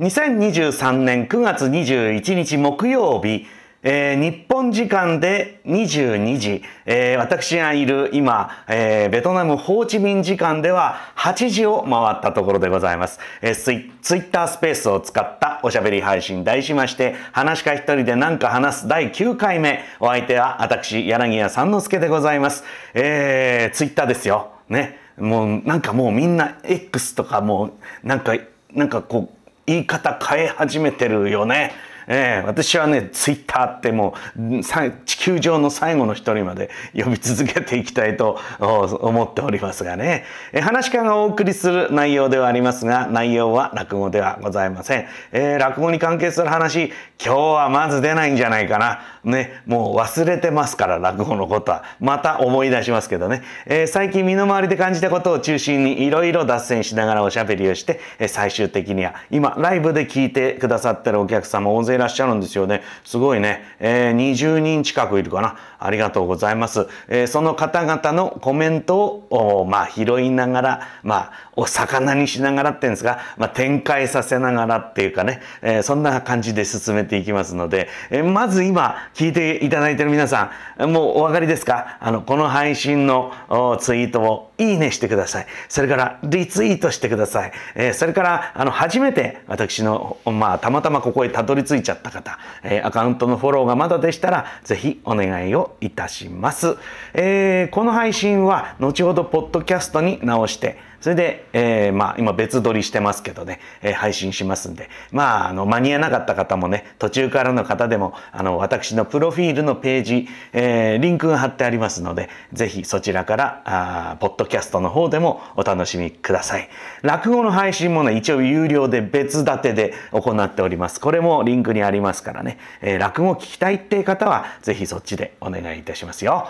2023年9月21日木曜日、えー、日本時間で22時、えー、私がいる今、えー、ベトナムホーチミン時間では8時を回ったところでございます、えー、ツイツイッタースペースを使ったおしゃべり配信題しまして話か一人で何か話す第9回目お相手は私柳谷三之助でございます、えー、ツイッターですよねもうなんかもうみんな X とかもうなんかなんかこう言い方変え始めてるよね。えー、私はね、ツイッターってもう、地球上の最後の一人まで呼び続けていきたいと思っておりますがね。えー、話家がお送りする内容ではありますが、内容は落語ではございません。えー、落語に関係する話、今日はまず出ないんじゃないかな。ね、もう忘れてますから、落語のことは。また思い出しますけどね。えー、最近身の回りで感じたことを中心にいろいろ脱線しながらおしゃべりをして、え最終的には今、ライブで聞いてくださってるお客様大勢らっしゃるんですよね。すごいね、えー、20人近くいるかな。ありがとうございます。えー、その方々のコメントを、まあ、拾いながら、まあ、お魚にしながらっていうんですか、まあ、展開させながらっていうかね、えー、そんな感じで進めていきますので、えー、まず今、聞いていただいている皆さん、もうお分かりですかあの、この配信のツイートをいいねしてください。それからリツイートしてください。えー、それから、あの、初めて私の、まあ、たまたまここへたどり着いちゃった方、えー、アカウントのフォローがまだでしたら、ぜひお願いをといたします。えー、この配信は後ほどポッドキャストに直してそれで、えー、まあ、今別撮りしてますけどね、えー、配信しますんで、まあ、あの、間に合わなかった方もね、途中からの方でも、あの、私のプロフィールのページ、えー、リンクが貼ってありますので、ぜひそちらから、あポッドキャストの方でもお楽しみください。落語の配信もね、一応有料で別立てで行っております。これもリンクにありますからね、えー、落語聞きたいっていう方は、ぜひそっちでお願いいたしますよ。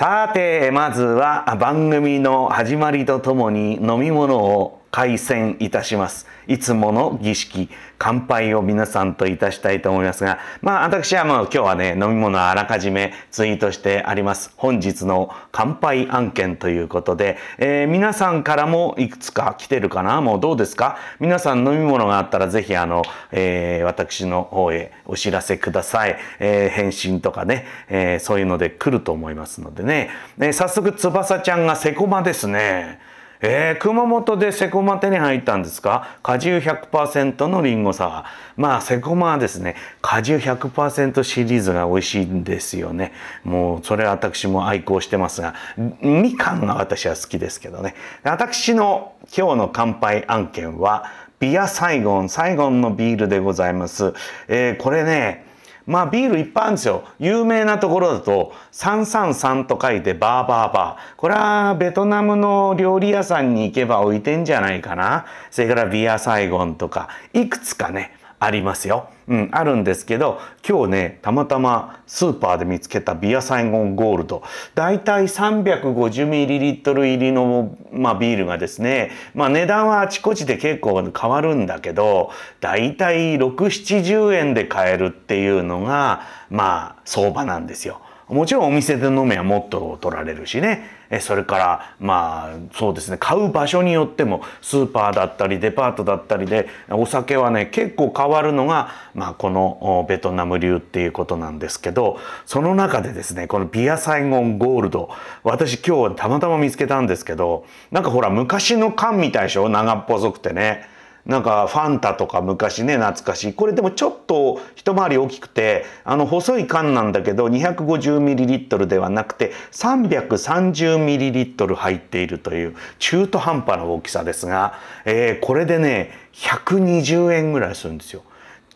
さてまずは番組の始まりとともに飲み物を開戦いたします。いつもの儀式、乾杯を皆さんといたしたいと思いますが、まあ私はもう今日はね、飲み物あらかじめツイートしてあります。本日の乾杯案件ということで、えー、皆さんからもいくつか来てるかなもうどうですか皆さん飲み物があったらぜひあの、えー、私の方へお知らせください。えー、返信とかね、えそういうので来ると思いますのでね。早速、翼ちゃんがセコマですね。えー、熊本でセコマ手に入ったんですか果汁100%のリンゴサワー。まあ、セコマはですね、果汁100%シリーズが美味しいんですよね。もう、それは私も愛好してますが、みかんが私は好きですけどね。私の今日の乾杯案件は、ビアサイゴン、サイゴンのビールでございます。えー、これね、まあビールいっぱいあるんですよ。有名なところだと333と書いてバーバーバー。これはベトナムの料理屋さんに行けば置いてんじゃないかな。それからビアサイゴンとかいくつかね、ありますよ。うん、あるんですけど今日ねたまたまスーパーで見つけたビアサイゴンゴールドだいたい 350ml 入りの、まあ、ビールがですね、まあ、値段はあちこちで結構変わるんだけどだいたい670円で買えるっていうのがまあ相場なんですよ。もちろんお店で飲めはもっと取られるしねえそれからまあそうですね買う場所によってもスーパーだったりデパートだったりでお酒はね結構変わるのが、まあ、このベトナム流っていうことなんですけどその中でですねこのビアサイゴンゴールド私今日たまたま見つけたんですけどなんかほら昔の缶みたいでしょ長っぽそくてね。なんかファンタとか昔ね懐かしいこれでもちょっと一回り大きくてあの細い缶なんだけど 250ml ではなくて 330ml 入っているという中途半端な大きさですが、えー、これでね120円ぐらいするんですよ。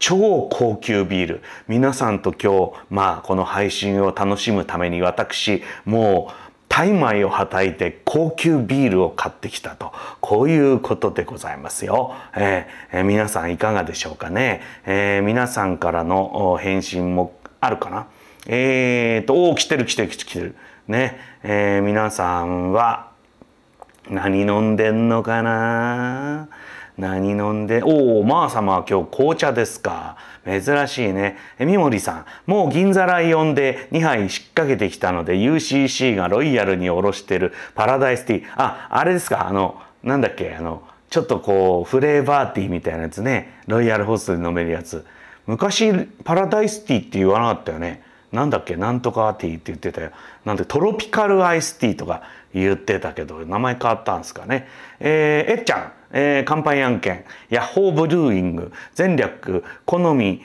超高級ビール皆さんと今日まあこの配信を楽しむために私もう大米をはたいて高級ビールを買ってきたとこういうことでございますよ。えー、えー、皆さんいかがでしょうかね。えー、皆さんからの返信もあるかな。えーと、おお、来てる来てる来てる。ね、えー、皆さんは何飲んでんのかな何飲んでおおまあ様は今日紅茶ですか珍しいねえ三森さんもう銀座ライオンで2杯引っ掛けてきたので UCC がロイヤルに卸してるパラダイスティーああれですかあのなんだっけあのちょっとこうフレーバーティーみたいなやつねロイヤルホストで飲めるやつ昔パラダイスティーって言わなかったよねなんだっけなんとかティーって言ってたよなんでトロピカルアイスティーとか言ってたけど名前変わったんですかねえー、えっちゃん、えー、乾杯案件ヤッホーブルーイング全略好み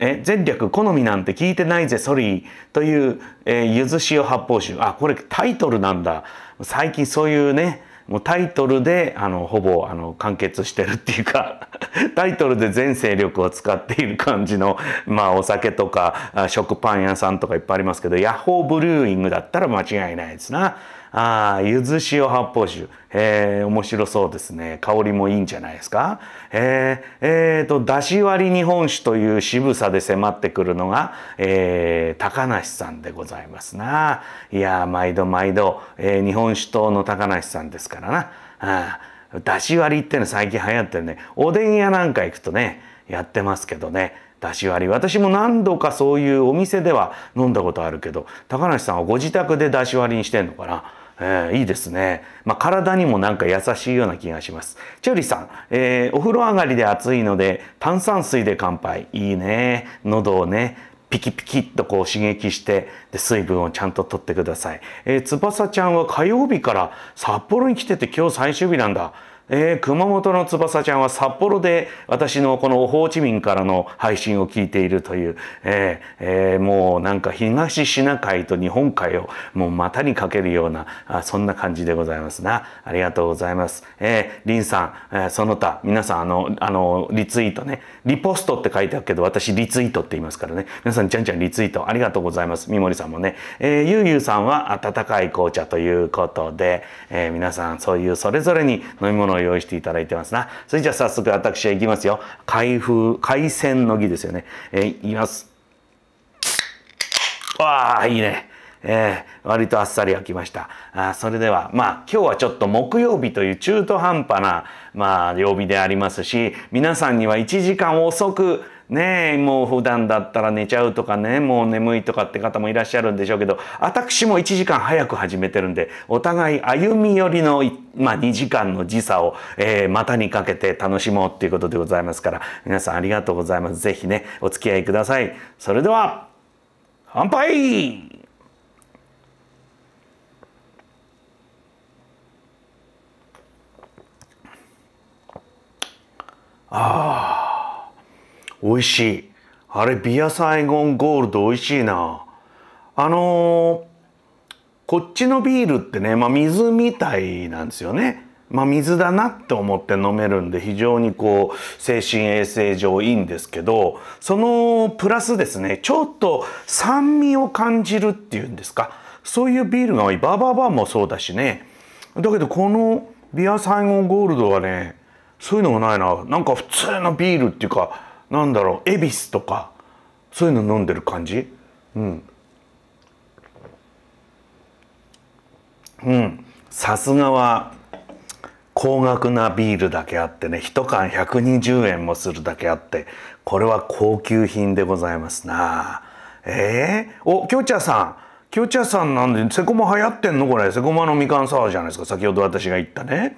え前略好みなんて聞いてないぜソリーという、えー、ゆず塩発泡酒あこれタイトルなんだ最近そういうねもうタイトルであのほぼあの完結してるっていうか タイトルで全勢力を使っている感じの、まあ、お酒とか食パン屋さんとかいっぱいありますけどヤッホーブリューイングだったら間違いないですな。ああ、ゆず塩発泡酒。え面白そうですね。香りもいいんじゃないですか。ええー、と、だし割り日本酒という渋さで迫ってくるのが、えー、高梨さんでございますな。いや毎度毎度、えー、日本酒党の高梨さんですからな。あだし割りっての最近流行ってるね。おでん屋なんか行くとね、やってますけどね。だし割り私も何度かそういうお店では飲んだことあるけど高梨さんはご自宅でだし割りにしてんのかなえー、いいですね。まあ、体にもなんか優しいような気がします。チューリさん、えー、お風呂上がりで暑いので炭酸水で乾杯。いいね。喉をね、ピキピキっとこう刺激してで水分をちゃんと取ってください、えー、翼ちゃんは火曜日から札幌に来てて今日最終日なんだえー、熊本の翼ちゃんは札幌で私のこのホーチミンからの配信を聞いているという、えーえー、もうなんか東シナ海と日本海をもう股にかけるようなあそんな感じでございますなありがとうございます、えー、リンさん、えー、その他皆さんあのあのリツイートねリポストって書いてあるけど私リツイートって言いますからね皆さんじゃんじゃんリツイートありがとうございます三森さんもね、えー、ゆうゆうさんは温かい紅茶ということで、えー、皆さんそういうそれぞれに飲み物を用意していただいてますな。それじゃあ早速私は行きますよ。開封、開栓の儀ですよね。えー、いきます。わあ、いいね。えー、割とあっさり開きました。あそれでは、まあ今日はちょっと木曜日という中途半端な、まあ曜日でありますし、皆さんには1時間遅く、ねえもう普段だったら寝ちゃうとかねもう眠いとかって方もいらっしゃるんでしょうけど私も1時間早く始めてるんでお互い歩み寄りの、まあ、2時間の時差を、えー、股にかけて楽しもうっていうことでございますから皆さんありがとうございます是非ねお付き合いくださいそれでは乾杯ああ美味しい。あれ、ビアサイゴンゴールド美味しいな。あのー、こっちのビールってね、まあ、水みたいなんですよね。まあ、水だなって思って飲めるんで非常にこう精神衛生上いいんですけどそのプラスですねちょっと酸味を感じるっていうんですかそういうビールが多いバーバーバーもそうだしねだけどこのビアサイゴンゴールドはねそういうのがないななんか普通のビールっていうかなんだろう恵比寿とかそういうの飲んでる感じうんうんさすがは高額なビールだけあってね一缶120円もするだけあってこれは高級品でございますなえー、おきょうちゃさんきょうちゃさんなんでセコマ流行ってんのこれセコマのみかんサワーじゃないですか先ほど私が言ったね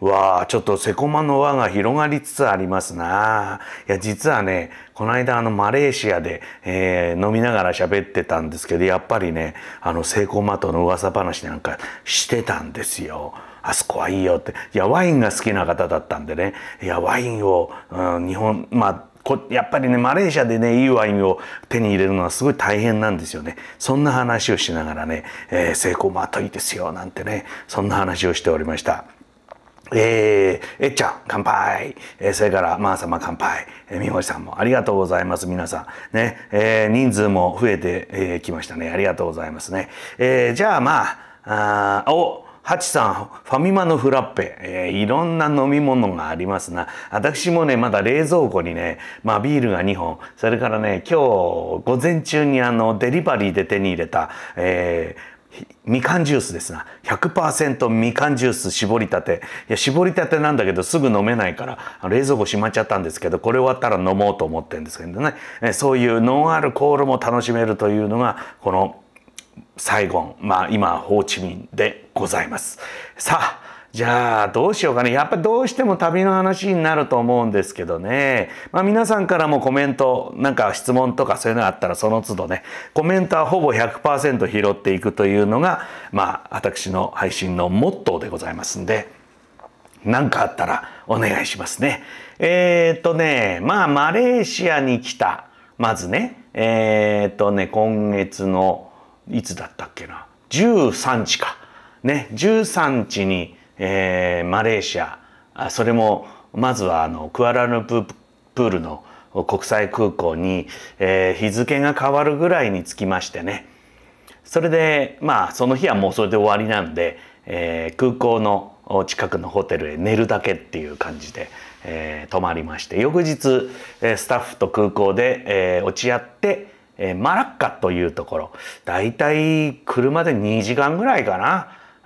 わあ、ちょっとセコマの輪が広がりつつありますな。いや、実はね、この間あのマレーシアで、えー、飲みながら喋ってたんですけど、やっぱりね、あのセコマとの噂話なんかしてたんですよ。あそこはいいよって。いや、ワインが好きな方だったんでね。いや、ワインを、うん、日本、まあ、こやっぱりねマレーシアでねいいワインを手に入れるのはすごい大変なんですよねそんな話をしながらね、えー、成功もといいですよなんてねそんな話をしておりました。えー、えっちゃん、乾杯。えー、それから、まー様、乾杯。えー、みほしさんもありがとうございます。皆さん。ね、えー、人数も増えて、えー、きましたね。ありがとうございますね。えー、じゃあ、まあ、あお、ハチさん、ファミマのフラッペ、えー、いろんな飲み物がありますな。私もね、まだ冷蔵庫にね、まあビールが2本、それからね、今日午前中にあのデリバリーで手に入れた、えー、みかんジュースですな100%みかんジュース絞りたていや絞りたてなんだけどすぐ飲めないから冷蔵庫閉まっちゃったんですけどこれ終わったら飲もうと思ってるんですけどねそういうノンアルコールも楽しめるというのがこのサイゴンまあ今ホーチミンでございますさあじゃあどうしようかね。やっぱどうしても旅の話になると思うんですけどね。まあ皆さんからもコメント、なんか質問とかそういうのあったらその都度ね、コメントはほぼ100%拾っていくというのが、まあ私の配信のモットーでございますんで、何かあったらお願いしますね。えー、っとね、まあマレーシアに来た。まずね、えー、っとね、今月のいつだったっけな。13日か。ね、13日にえー、マレーシアそれもまずはあのクアラルププールの国際空港に、えー、日付が変わるぐらいに着きましてねそれでまあその日はもうそれで終わりなんで、えー、空港の近くのホテルへ寝るだけっていう感じで、えー、泊まりまして翌日、えスタッフと空港で、えー、落ち合って、えー、マラッカというところだいたい車で2時間ぐらいか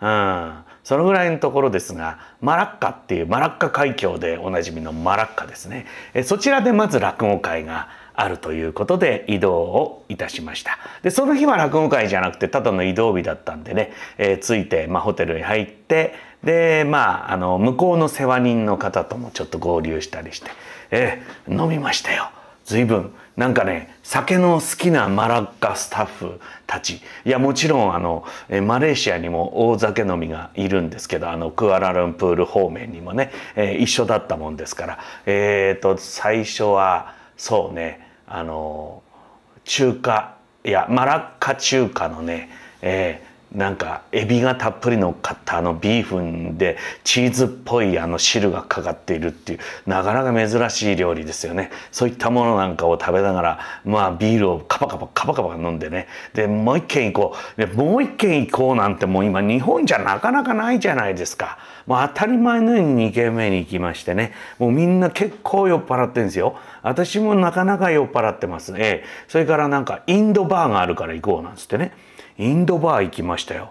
な、そのぐらいのところですがマラッカっていうマラッカ海峡でおなじみのマラッカですねそちらでまず落語会があるということで移動をいたしましたでその日は落語会じゃなくてただの移動日だったんでね、えー、ついて、まあ、ホテルに入ってでまああの向こうの世話人の方ともちょっと合流したりして「えー、飲みましたよ随分なんかね、酒の好きなマラッカスタッフたち。いや、もちろん、あの、マレーシアにも大酒飲みがいるんですけど、あの、クアラルンプール方面にもね、えー、一緒だったもんですから、えっ、ー、と、最初は、そうね、あの、中華、いや、マラッカ中華のね、えーなんかエビがたっぷりのかったあのビーフンでチーズっぽいあの汁がかかっているっていうなかなか珍しい料理ですよねそういったものなんかを食べながらまあビールをカパカパカパカパ飲んでねでもう一軒行こうでもう一軒行こうなんてもう今日本じゃなかなかないじゃないですかもう当たり前のように2軒目に行きましてねもうみんな結構酔っ払ってんですよ私もなかなか酔っ払ってますねそれからなんかインドバーがあるから行こうなんつってねインドバー行きましたよ。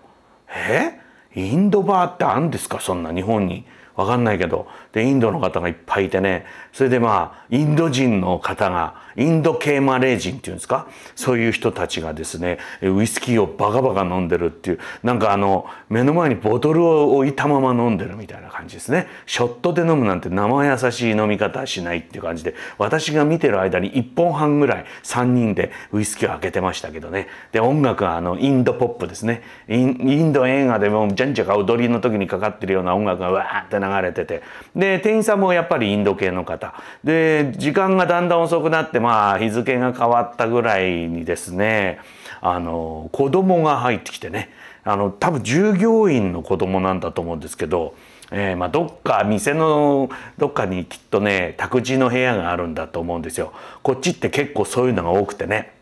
えインドバーってあんですかそんな日本に。わかんないけど。で、インドの方がいっぱいいてね、それでまあインド人の方がインド系マレー人っていうんですかそういう人たちがですねウイスキーをバカバカ飲んでるっていうなんかあの目の前にボトルを置いたまま飲んでるみたいな感じですねショットで飲むなんて生優しい飲み方はしないっていう感じで私が見てる間に1本半ぐらい3人でウイスキーを開けてましたけどねで音楽はあのインドポップですねインド映画でもジャンジャカ踊りの時にかかってるような音楽がわーって流れててで店員さんもやっぱりインド系の方方で時間がだんだん遅くなってまあ日付が変わったぐらいにですねあの子供が入ってきてねあの多分従業員の子供なんだと思うんですけど、えー、まあ、どっか店のどっかにきっとね託児の部屋があるんだと思うんですよ。こっちって結構そういうのが多くてね。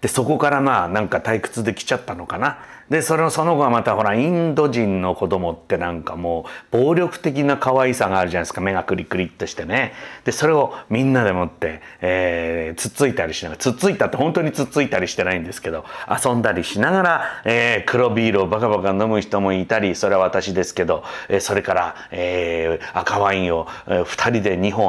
でそこからまあなんか退屈できちゃったのかなでそれのその後はまたほらインド人の子供ってなんかもう暴力的な可愛さがあるじゃないですか目がクリクリっとしてねでそれをみんなでもって、えー、つっついたりしながらつっついたって本当につっついたりしてないんですけど遊んだりしながら、えー、黒ビールをバカバカ飲む人もいたりそれは私ですけど、えー、それから、えー、赤ワインを2人で2本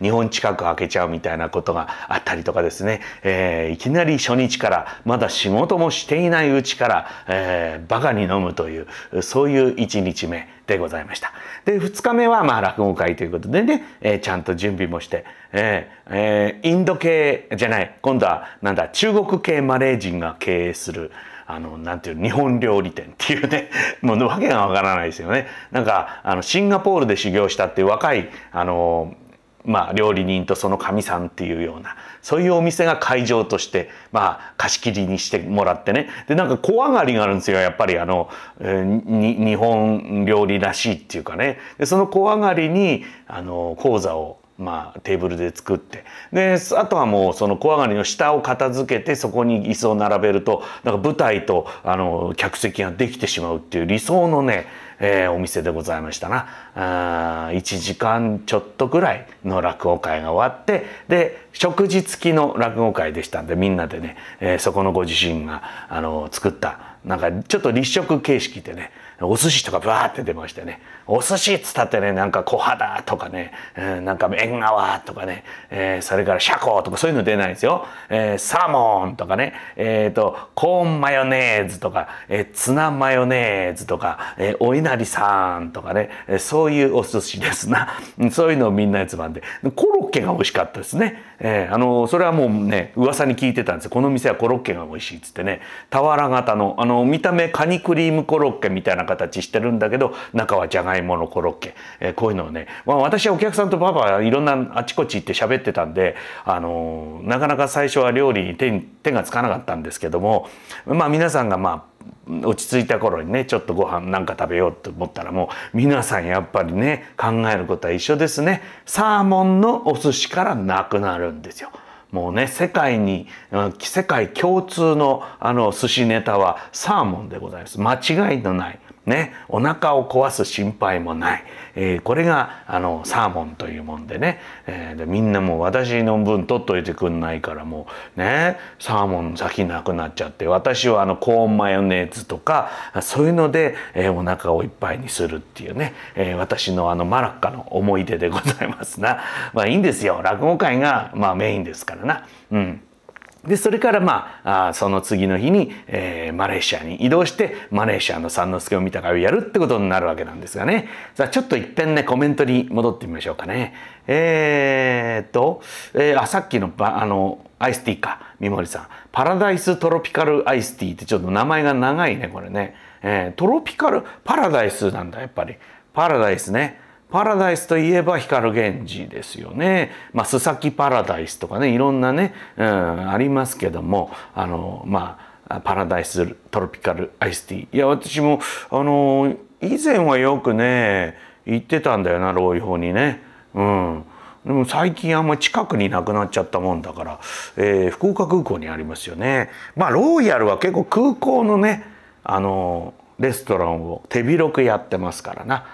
2本近く開けちゃうみたいなことがあったりとかですね、えー、いきなり初日からまだ仕事もしていないうちから、えーえー、バカに飲むというそういう1日目でございました。で2日目はまあ落語会ということでね、えー、ちゃんと準備もして、えーえー、インド系じゃない今度はなんだ中国系マレー人が経営するあの、なんていう、日本料理店っていうね、もうわけがわからないですよね。なんか、あの、シンガポールで修行したっていう若い、あの、まあ、料理人とそのかみさんっていうようなそういうお店が会場として、まあ、貸し切りにしてもらってねでなんか小上がりがあるんですよやっぱりあの、えー、日本料理らしいっていうかねでその小上がりにあの講座をまあ、テーブルで作ってであとはもうその小上がりの下を片付けてそこに椅子を並べるとなんか舞台とあの客席ができてしまうっていう理想のねえー、お店でございましたなあ1時間ちょっとぐらいの落語会が終わってで食事付きの落語会でしたんでみんなでね、えー、そこのご自身があの作ったなんかちょっと立食形式でねお寿司とかバーって出ましてね、お寿司っつったってね、なんか小肌とかね、なんか縁側とかね、えー、それからシャコとかそういうの出ないですよ。えー、サーモンとかね、えっ、ー、と、コーンマヨネーズとか、えー、ツナマヨネーズとか、えー、お稲荷さんとかね、えー、そういうお寿司ですな。そういうのをみんなつまんで。コロッケが美味しかったですね。えー、あの、それはもうね、噂に聞いてたんですよ。この店はコロッケが美味しいっつってね、俵型の、あの、見た目カニクリームコロッケみたいな形してるんだけど中はじゃがいものコロッケ、えー、こういうのをね、まあ、私はお客さんとパパはいろんなあちこち行って喋ってたんで、あのー、なかなか最初は料理に手手がつかなかったんですけども、まあ、皆さんがまあ落ち着いた頃にねちょっとご飯なんか食べようと思ったらもう皆さんやっぱりね考えることは一緒ですねサーモンのお寿司からなくなるんですよ。もうね世界に世界共通のあの寿司ネタはサーモンでございます間違いのないね、お腹を壊す心配もない、えー、これがあのサーモンというもんでね、えー、でみんなもう私の分取っといてくんないからもうねサーモン先なくなっちゃって私はあのコーンマヨネーズとかそういうので、えー、お腹をいっぱいにするっていうね、えー、私のあのマラッカの思い出でございますなまあいいんですよ落語会が、まあ、メインですからなうん。で、それからまあ、あその次の日に、えー、マレーシアに移動して、マレーシアの三之助を見た会をやるってことになるわけなんですがね。さあ、ちょっと一遍ね、コメントに戻ってみましょうかね。えー、っと、えー、あ、さっきの、あの、アイスティーか、三森さん。パラダイストロピカルアイスティーってちょっと名前が長いね、これね。えー、トロピカル、パラダイスなんだ、やっぱり。パラダイスね。パラダイスといえば光源氏ですよね。まあ、須崎パラダイスとかね、いろんなね、うん、ありますけども、あの、まあ、パラダイストロピカルアイスティー。いや、私も、あの、以前はよくね、行ってたんだよな、老い法にね。うん。でも最近あんま近くになくなっちゃったもんだから、えー、福岡空港にありますよね。まあ、ロイヤルは結構空港のね、あの、レストランを手広くやってますからな。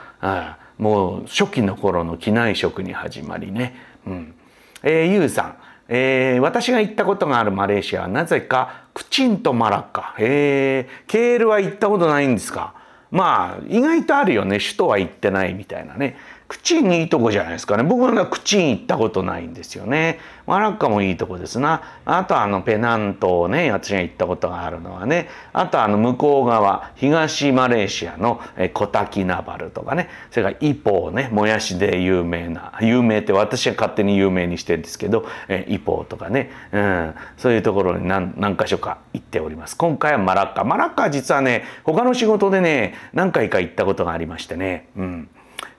うん。もう初期の頃の機内食に始まりね。うん。えー、ゆうさん。えー、私が行ったことがあるマレーシアはなぜかクチンとマラッカ。えー、ケールは行ったことないんですかまあ意外とあるよね首都は行ってないみたいなね口にいいとこじゃないですかね。僕は口に行ったことないんですよね。マラッカもいいとこですな。あとあのペナントをね、私が行ったことがあるのはね、あとあの向こう側、東マレーシアのコタキナバルとかね、それからイポーね、もやしで有名な、有名って私が勝手に有名にしてるんですけど、えイポーとかね、うん、そういうところに何何箇所か行っております。今回はマラッカ。マラッカは実はね、他の仕事でね、何回か行ったことがありましてね、うん。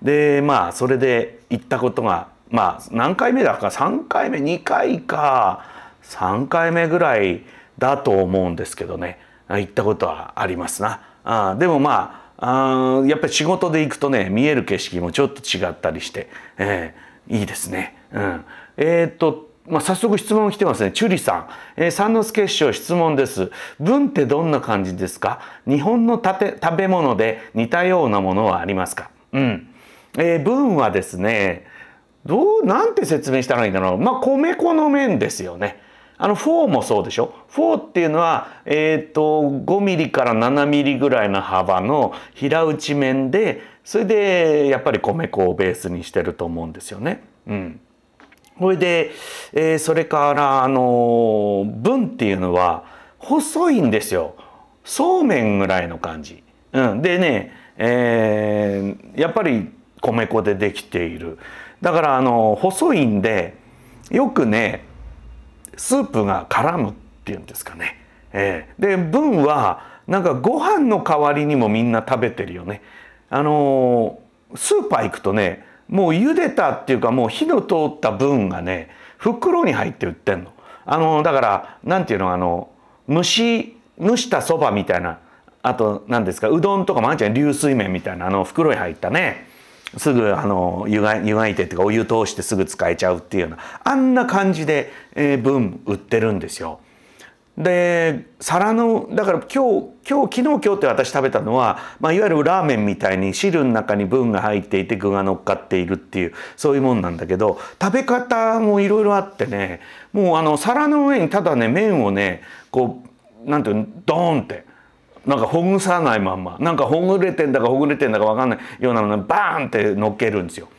でまあそれで行ったことがまあ何回目だか3回目2回か3回目ぐらいだと思うんですけどね行ったことはありますな。あでもまああやっぱり仕事で行くとね見える景色もちょっと違ったりして、えー、いいですね。うん、えー、っとまあ、早速質問来てますね。チュリさん。えー、三之助師匠質問です。文ってどんな感じですか日本の食べ物で似たようなものはありますかうん。えー、文はですねどうなんて説明したらいいんだろうまあ米粉の麺ですよね。あの4もそうでしょ ?4 っていうのは、えっ、ー、と5ミリから7ミリぐらいの幅の平打ち面でそれでやっぱり米粉をベースにしてると思うんですよね。うん、それで、えー、それからあの分っていうのは細いんですよ。そうめんぐらいの感じ。うん、でね、えー、やっぱり米粉でできているだからあの細いんでよくねスープが絡むっていうんですかね、えー、で分はなんかご飯の代わりにもみんな食べてるよねあのー、スーパー行くとねもう茹でたっていうかもう火の通った分がね袋に入って売ってんのあのー、だから何ていうのあの蒸し蒸したそばみたいなあと何ですかうどんとかもあんちゃん流水麺みたいなあの袋に入ったねすぐあの湯が湯がいてっていうかお湯通してすぐ使えちゃうっていうようなあんな感じで、えー、分売ってるんですよ。で皿のだから今日今日昨日今日って私食べたのは、まあ、いわゆるラーメンみたいに汁の中に分が入っていて具が乗っかっているっていうそういうもんなんだけど食べ方もいろいろあってねもうあの皿の上にただね麺をねこうなんていうのドーンってなんかほぐさないまんまなんかほぐれてんだかほぐれてんだかわかんないようなのにバーンって乗っけるんですよ。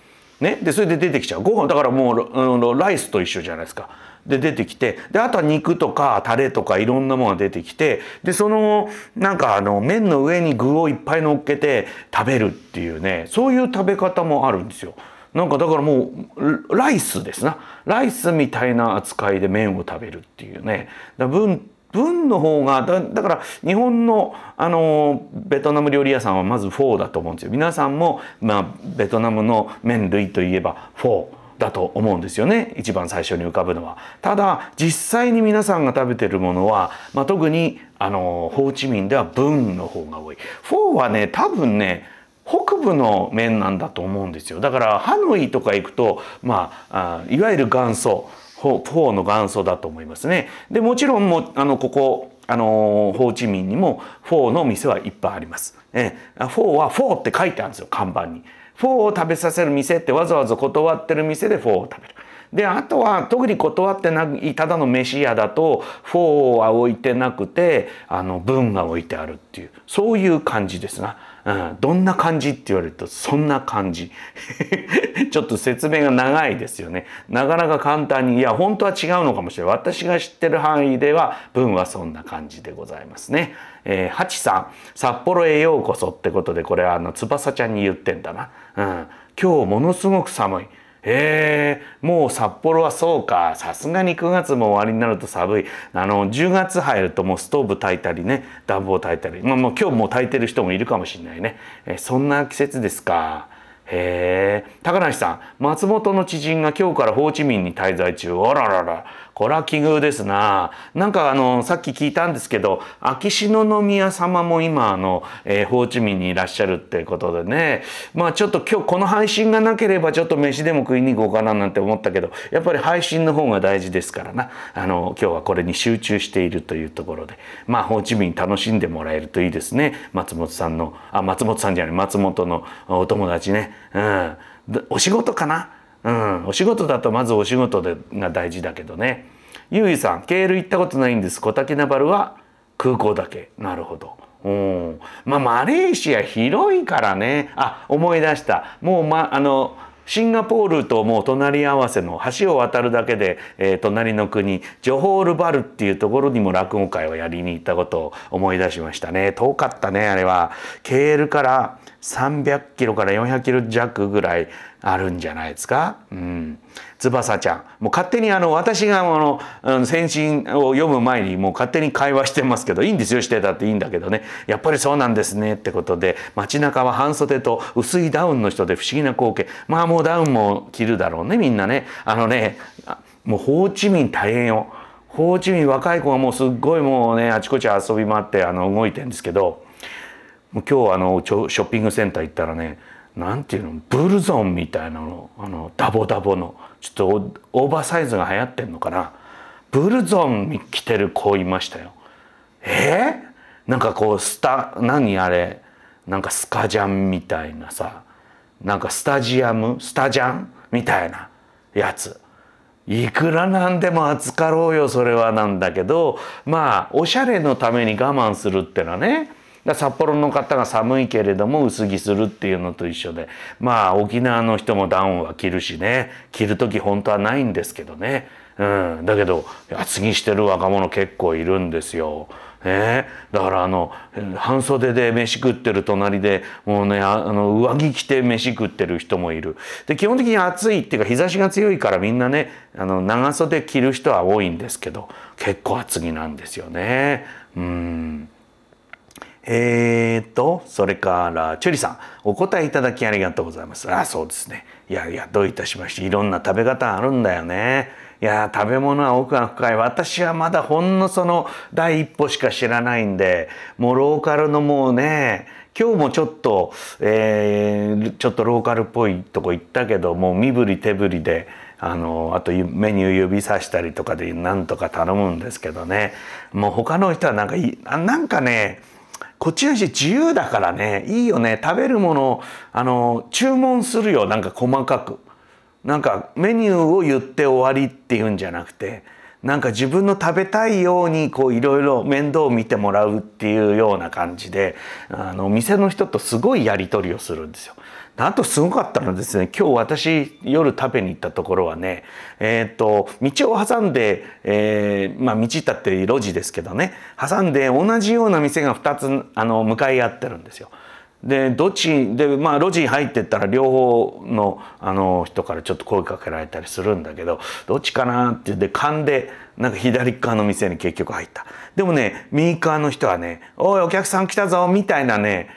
ね、でそれで出てきちゃうご飯だからもううん、ライスと一緒じゃないですか。で出てきてであとは肉とかタレとかいろんなものが出てきてでそのなんかあの麺の上に具をいっぱい乗っけて食べるっていうねそういう食べ方もあるんですよ。なんかだからもうライスですなライスみたいな扱いで麺を食べるっていうねだ文文の方がだから日本のあのベトナム料理屋さんはまずフォーだと思うんですよ。皆さんも、まあ、ベトナムの麺類といえばフォー。だと思うんですよね一番最初に浮かぶのはただ実際に皆さんが食べてるものは、まあ、特にあのホーチミンでは文の方が多いフォーはね多分ね北部の麺なんだと思うんですよだからハノイとか行くとまあいわゆる元祖フォーの元祖だと思いますね。で、もちろんも、あの、ここ、あのホーチミンにもフォーの店はいっぱいあります。ええ、フォーはフォーって書いてあるんですよ、看板に。フォーを食べさせる店ってわざわざ断ってる店でフォーを食べる。で、あとは特に断ってないただの飯屋だとフォーは置いてなくて、あの、文が置いてあるっていう、そういう感じですな。うん、どんな感じって言われるとそんな感じ ちょっと説明が長いですよねなかなか簡単にいや本当は違うのかもしれない私が知ってる範囲では文はそんな感じでございますね。えー、ハチさん札幌へようこそってことでこれはあの翼ちゃんに言ってんだな。うん今日ものすごく寒い。えもう札幌はそうか。さすがに9月も終わりになると寒い。あの、10月入るともうストーブ炊いたりね、暖房炊いたり。まあもう今日もう炊いてる人もいるかもしれないね。えそんな季節ですか。へえ。高梨さん、松本の知人が今日からホーチミンに滞在中。あららら。これは奇遇ですな。なんかあの、さっき聞いたんですけど、秋篠宮様も今あの、えー、ホーチミンにいらっしゃるってことでね。まあちょっと今日この配信がなければちょっと飯でも食いに行こうかななんて思ったけど、やっぱり配信の方が大事ですからな。あの、今日はこれに集中しているというところで、まあホーチミン楽しんでもらえるといいですね。松本さんの、あ、松本さんじゃない、松本のお友達ね。うん。お仕事かなうん、お仕事だとまずお仕事でが大事だけどねゆうさんケール行ったことないんです小竹ナバルは空港だけなるほどうんまあマレーシア広いからねあ思い出したもうまあのシンガポールともう隣り合わせの橋を渡るだけで、えー、隣の国ジョホールバルっていうところにも落語会をやりに行ったことを思い出しましたね遠かったねあれはケールから300キロから400キロ弱ぐらいあるんじゃないですか。うん、翼ちゃん。もう勝手にあの、私があの、うん、先進を読む前にもう勝手に会話してますけど、いいんですよ、してたっていいんだけどね。やっぱりそうなんですね、ってことで、街中は半袖と薄いダウンの人で不思議な光景。まあもうダウンも着るだろうね、みんなね。あのね、もうホーチミン大変よ。ホーチミン若い子がもうすっごいもうね、あちこち遊び回って、あの、動いてんですけど、もう今日あの、ショッピングセンター行ったらね、なんていうのブルゾンみたいなのあのダボダボのちょっとオーバーサイズが流行ってんのかなブルゾン着てる子いましたよえー、なんかこうスタ何あれなんかスカジャンみたいなさなんかスタジアムスタジャンみたいなやついくらなんでも扱ろうよそれはなんだけどまあおしゃれのために我慢するってのはねだ札幌の方が寒いけれども薄着するっていうのと一緒でまあ沖縄の人もダウンは着るしね着る時本当はないんですけどね、うん、だけど厚着してる若者結構いるんですよ。だからあの半袖で飯食ってる隣でもうねあの上着着て飯食ってる人もいるで基本的に暑いっていうか日差しが強いからみんなねあの長袖着る人は多いんですけど結構厚着なんですよねうん。えーと、それから、チュリさん、お答えいただきありがとうございます。あ、そうですね。いやいや、どういたしまして、いろんな食べ方あるんだよね。いや、食べ物は奥が深い。私はまだほんのその第一歩しか知らないんで、もうローカルのもうね、今日もちょっと、えー、ちょっとローカルっぽいとこ行ったけど、もう身振り手振りで、あの、あとメニュー指さしたりとかでなんとか頼むんですけどね。もう他の人はなんか、い、なんかね、こっちの人自由だからね、いいよね。食べるもの、あの、注文するよ。なんか細かく。なんかメニューを言って終わりっていうんじゃなくて、なんか自分の食べたいようにこういろいろ面倒を見てもらうっていうような感じであの店の人とすごいやり取りをするんですよ。あとすごかったのですね今日私夜食べに行ったところはねえっ、ー、と道を挟んで、えー、まあ道だって路地ですけどね挟んで同じような店が2つあの向かい合ってるんですよ。でどっちでまあ路地に入ってったら両方のあの人からちょっと声かけられたりするんだけどどっちかなってで勘でなんか左側の店に結局入ったでもね右側の人はね「おいお客さん来たぞ」みたいなね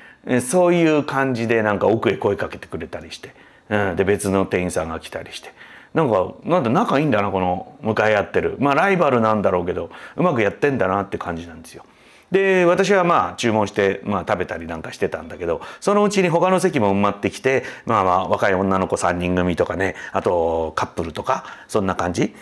そういう感じでなんか奥へ声かけてくれたりして、うん、で別の店員さんが来たりしてなんかなんだ仲いいんだなこの向かい合ってるまあライバルなんだろうけどうまくやってんだなって感じなんですよ。で私はまあ注文して、まあ、食べたりなんかしてたんだけどそのうちに他の席も埋まってきて、まあ、まあ若い女の子3人組とかねあとカップルとかそんな感じ。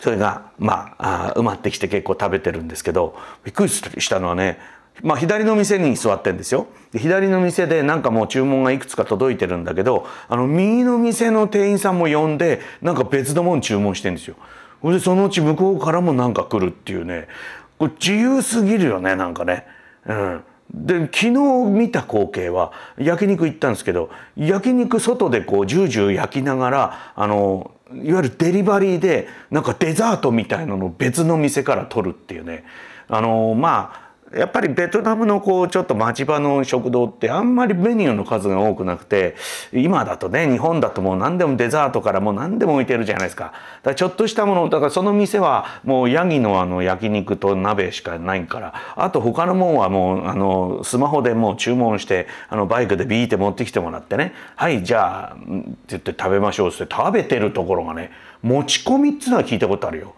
それが、まあ、あ埋まってきて結構食べてるんですけどびっくりしたのはねまあ、左の店に座ってんですよで左の店でなんかもう注文がいくつか届いてるんだけどあの右の店の店員さんも呼んでなんか別のもん注文してんですよそれでそのうち向こうからもなんか来るっていうねこれ自由すぎるよねなんかねうんで昨日見た光景は焼肉行ったんですけど焼肉外でこうジュージュー焼きながらあのいわゆるデリバリーでなんかデザートみたいなのを別の店から取るっていうねあのまあやっぱりベトナムのこうちょっと町場の食堂ってあんまりメニューの数が多くなくて今だとね日本だともう何でもデザートからもう何でも置いてるじゃないですかだからちょっとしたものだからその店はもうヤギのあの焼肉と鍋しかないからあと他のもんはもうあのスマホでもう注文してあのバイクでビーって持ってきてもらってね「はいじゃあ」って言って食べましょうって食べてるところがね持ち込みっつうのは聞いたことあるよ。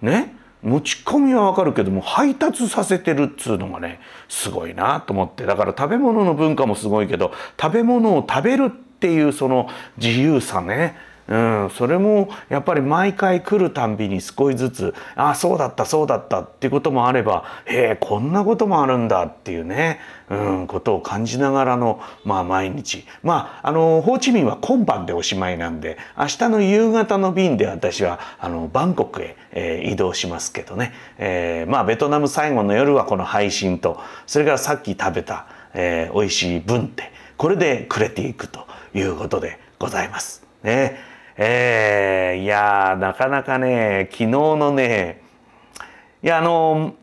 ね持ち込みはわかるけども配達させてるっつうのがねすごいなと思ってだから食べ物の文化もすごいけど食べ物を食べるっていうその自由さねうん、それもやっぱり毎回来るたんびに少しずつああそうだったそうだったっていうこともあればへえこんなこともあるんだっていうね、うん、ことを感じながらの、まあ、毎日まああのホーチミンは今晩でおしまいなんで明日の夕方の便で私はあのバンコクへ、えー、移動しますけどね、えー、まあベトナム最後の夜はこの配信とそれからさっき食べた、えー、美味しい分ってこれで暮れていくということでございます。ねえー、いやなかなかね、昨日のね、いや、あの、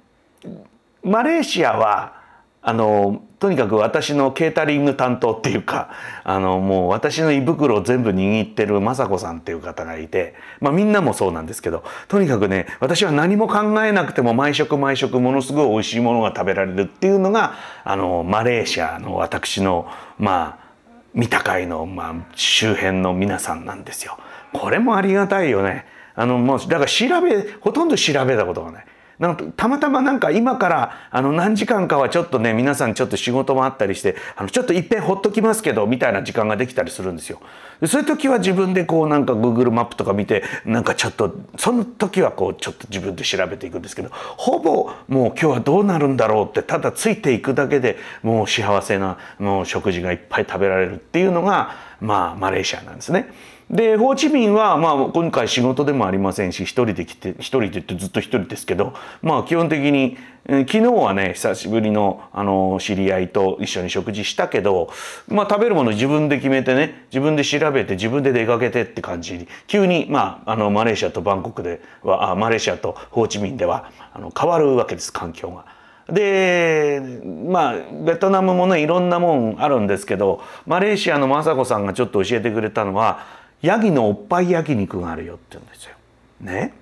マレーシアは、あの、とにかく私のケータリング担当っていうか、あの、もう私の胃袋を全部握ってる雅子さんっていう方がいて、まあみんなもそうなんですけど、とにかくね、私は何も考えなくても毎食毎食ものすごい美味しいものが食べられるっていうのが、あの、マレーシアの私の、まあ、三鷹会の、まあ、周辺の皆さんなんですよ。これもありがたいよね。あの、もう、だから調べ、ほとんど調べたことがない。なんかたまたまなんか今からあの何時間かはちょっとね皆さんちょっと仕事もあったりしてあのちょっといっぺんほっときますけどみたいな時間ができたりするんですよ。でそういう時は自分でこうなんか Google マップとか見てなんかちょっとその時はこうちょっと自分で調べていくんですけどほぼもう今日はどうなるんだろうってただついていくだけでもう幸せなもう食事がいっぱい食べられるっていうのがまあマレーシアなんですね。でホーチミンは、まあ、今回仕事でもありませんし一人で来て一人で言ってずっと一人ですけど、まあ、基本的に昨日はね久しぶりのあの知り合いと一緒に食事したけど、まあ、食べるもの自分で決めてね自分で調べて自分で出かけてって感じに急に、まあ、あのマレーシアとバンコクではあマレーシアとホーチミンではあの変わるわけです環境が。でまあベトナムもねいろんなもんあるんですけどマレーシアの雅子さんがちょっと教えてくれたのはヤギのおっぱい焼肉があるよって言うんですよ。ね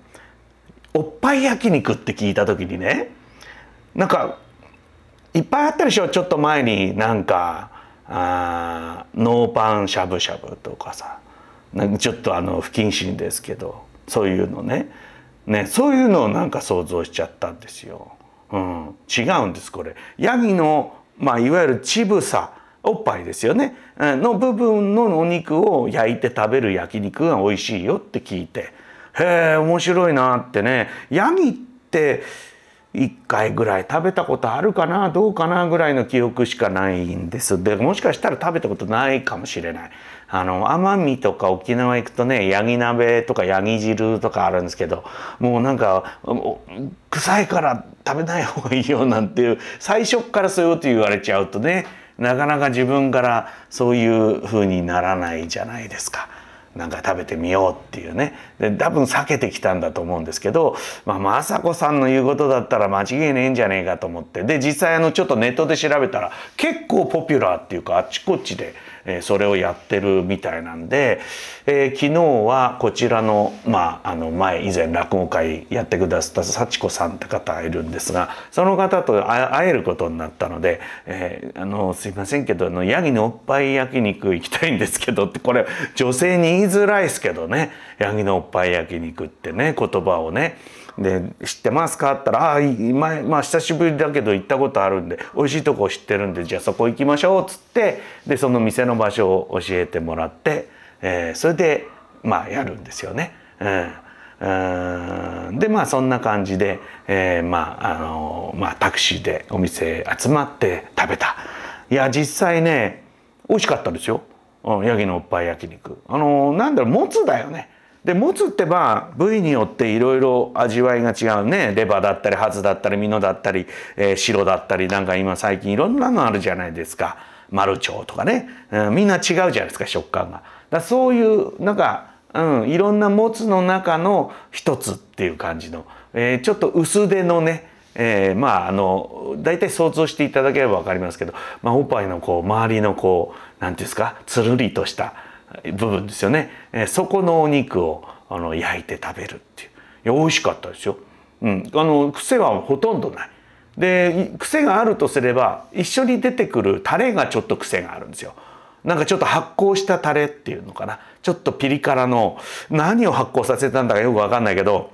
おっぱい焼肉って聞いた時にねなんかいっぱいあったでしょちょっと前になんかあーノーパンしゃぶしゃぶとかさなんかちょっとあの不謹慎ですけどそういうのねねそういうのをなんか想像しちゃったんですよ。うん、違うんですこれヤギの、まあ、いわゆる乳房おっぱいですよねの部分のお肉を焼いて食べる焼肉が美味しいよって聞いてへえ面白いなってねヤギって1回ぐらい食べたことあるかなどうかなぐらいの記憶しかないんですでもしかしたら食べたことないかもしれないあの奄美とか沖縄行くとねヤギ鍋とかヤギ汁とかあるんですけどもうなんか臭いから食べない方がいいよなんていう最初っからそういうこと言われちゃうとねなかなか自分からそういう風にならないじゃないですか。なんか食べてみようっていうねで多分避けてきたんだと思うんですけど、まあ、雅子さんの言うことだったら間違いねえんじゃねえかと思ってで実際あのちょっとネットで調べたら結構ポピュラーっていうかあっちこっちでえそれをやってるみたいなんで、えー、昨日はこちらの,、まあ、あの前以前落語会やってくださった幸子さんって方がいるんですがその方と会えることになったので「えー、あのすいませんけどあのヤギのおっぱい焼肉行きたいんですけど」ってこれ女性に言いづらいですけどねヤギのおっぱい焼肉ってね言葉をね。で「知ってますか?」って言ったら「ああ前まあ久しぶりだけど行ったことあるんで美味しいとこ知ってるんでじゃあそこ行きましょう」っつってでその店の場所を教えてもらって、えー、それでまあやるんですよね。うんうんでまあそんな感じで、えー、まああのまあ、タクシーでお店集まって食べたいや実際ね美味しかったですよ、うん、ヤギのおっぱい焼肉あのー、なんだろうもつだよねでもつってば部位によっていろいろ味わいが違うねレバーだったりハズだったりミノだったり、えー、白だったりなんか今最近いろんなのあるじゃないですかマルチョウとかね、うん、みんな違うじゃないですか食感が。だそういうなんか、うん、いろんなもつの中の一つっていう感じの、えー、ちょっと薄手のねえー、まああの大体想像していただければ分かりますけど、まあ、おっぱいのこう周りのこう何て言うんですかつるりとした部分ですよね、えそこのお肉をあの焼いて食べるっていういや美味しかったですよ、うん、あの癖はほとんどないで癖があるとすれば一緒に出てくるタレがちょっと癖があるんですよなんかちょっと発酵したタレっていうのかなちょっとピリ辛の何を発酵させたんだかよく分かんないけど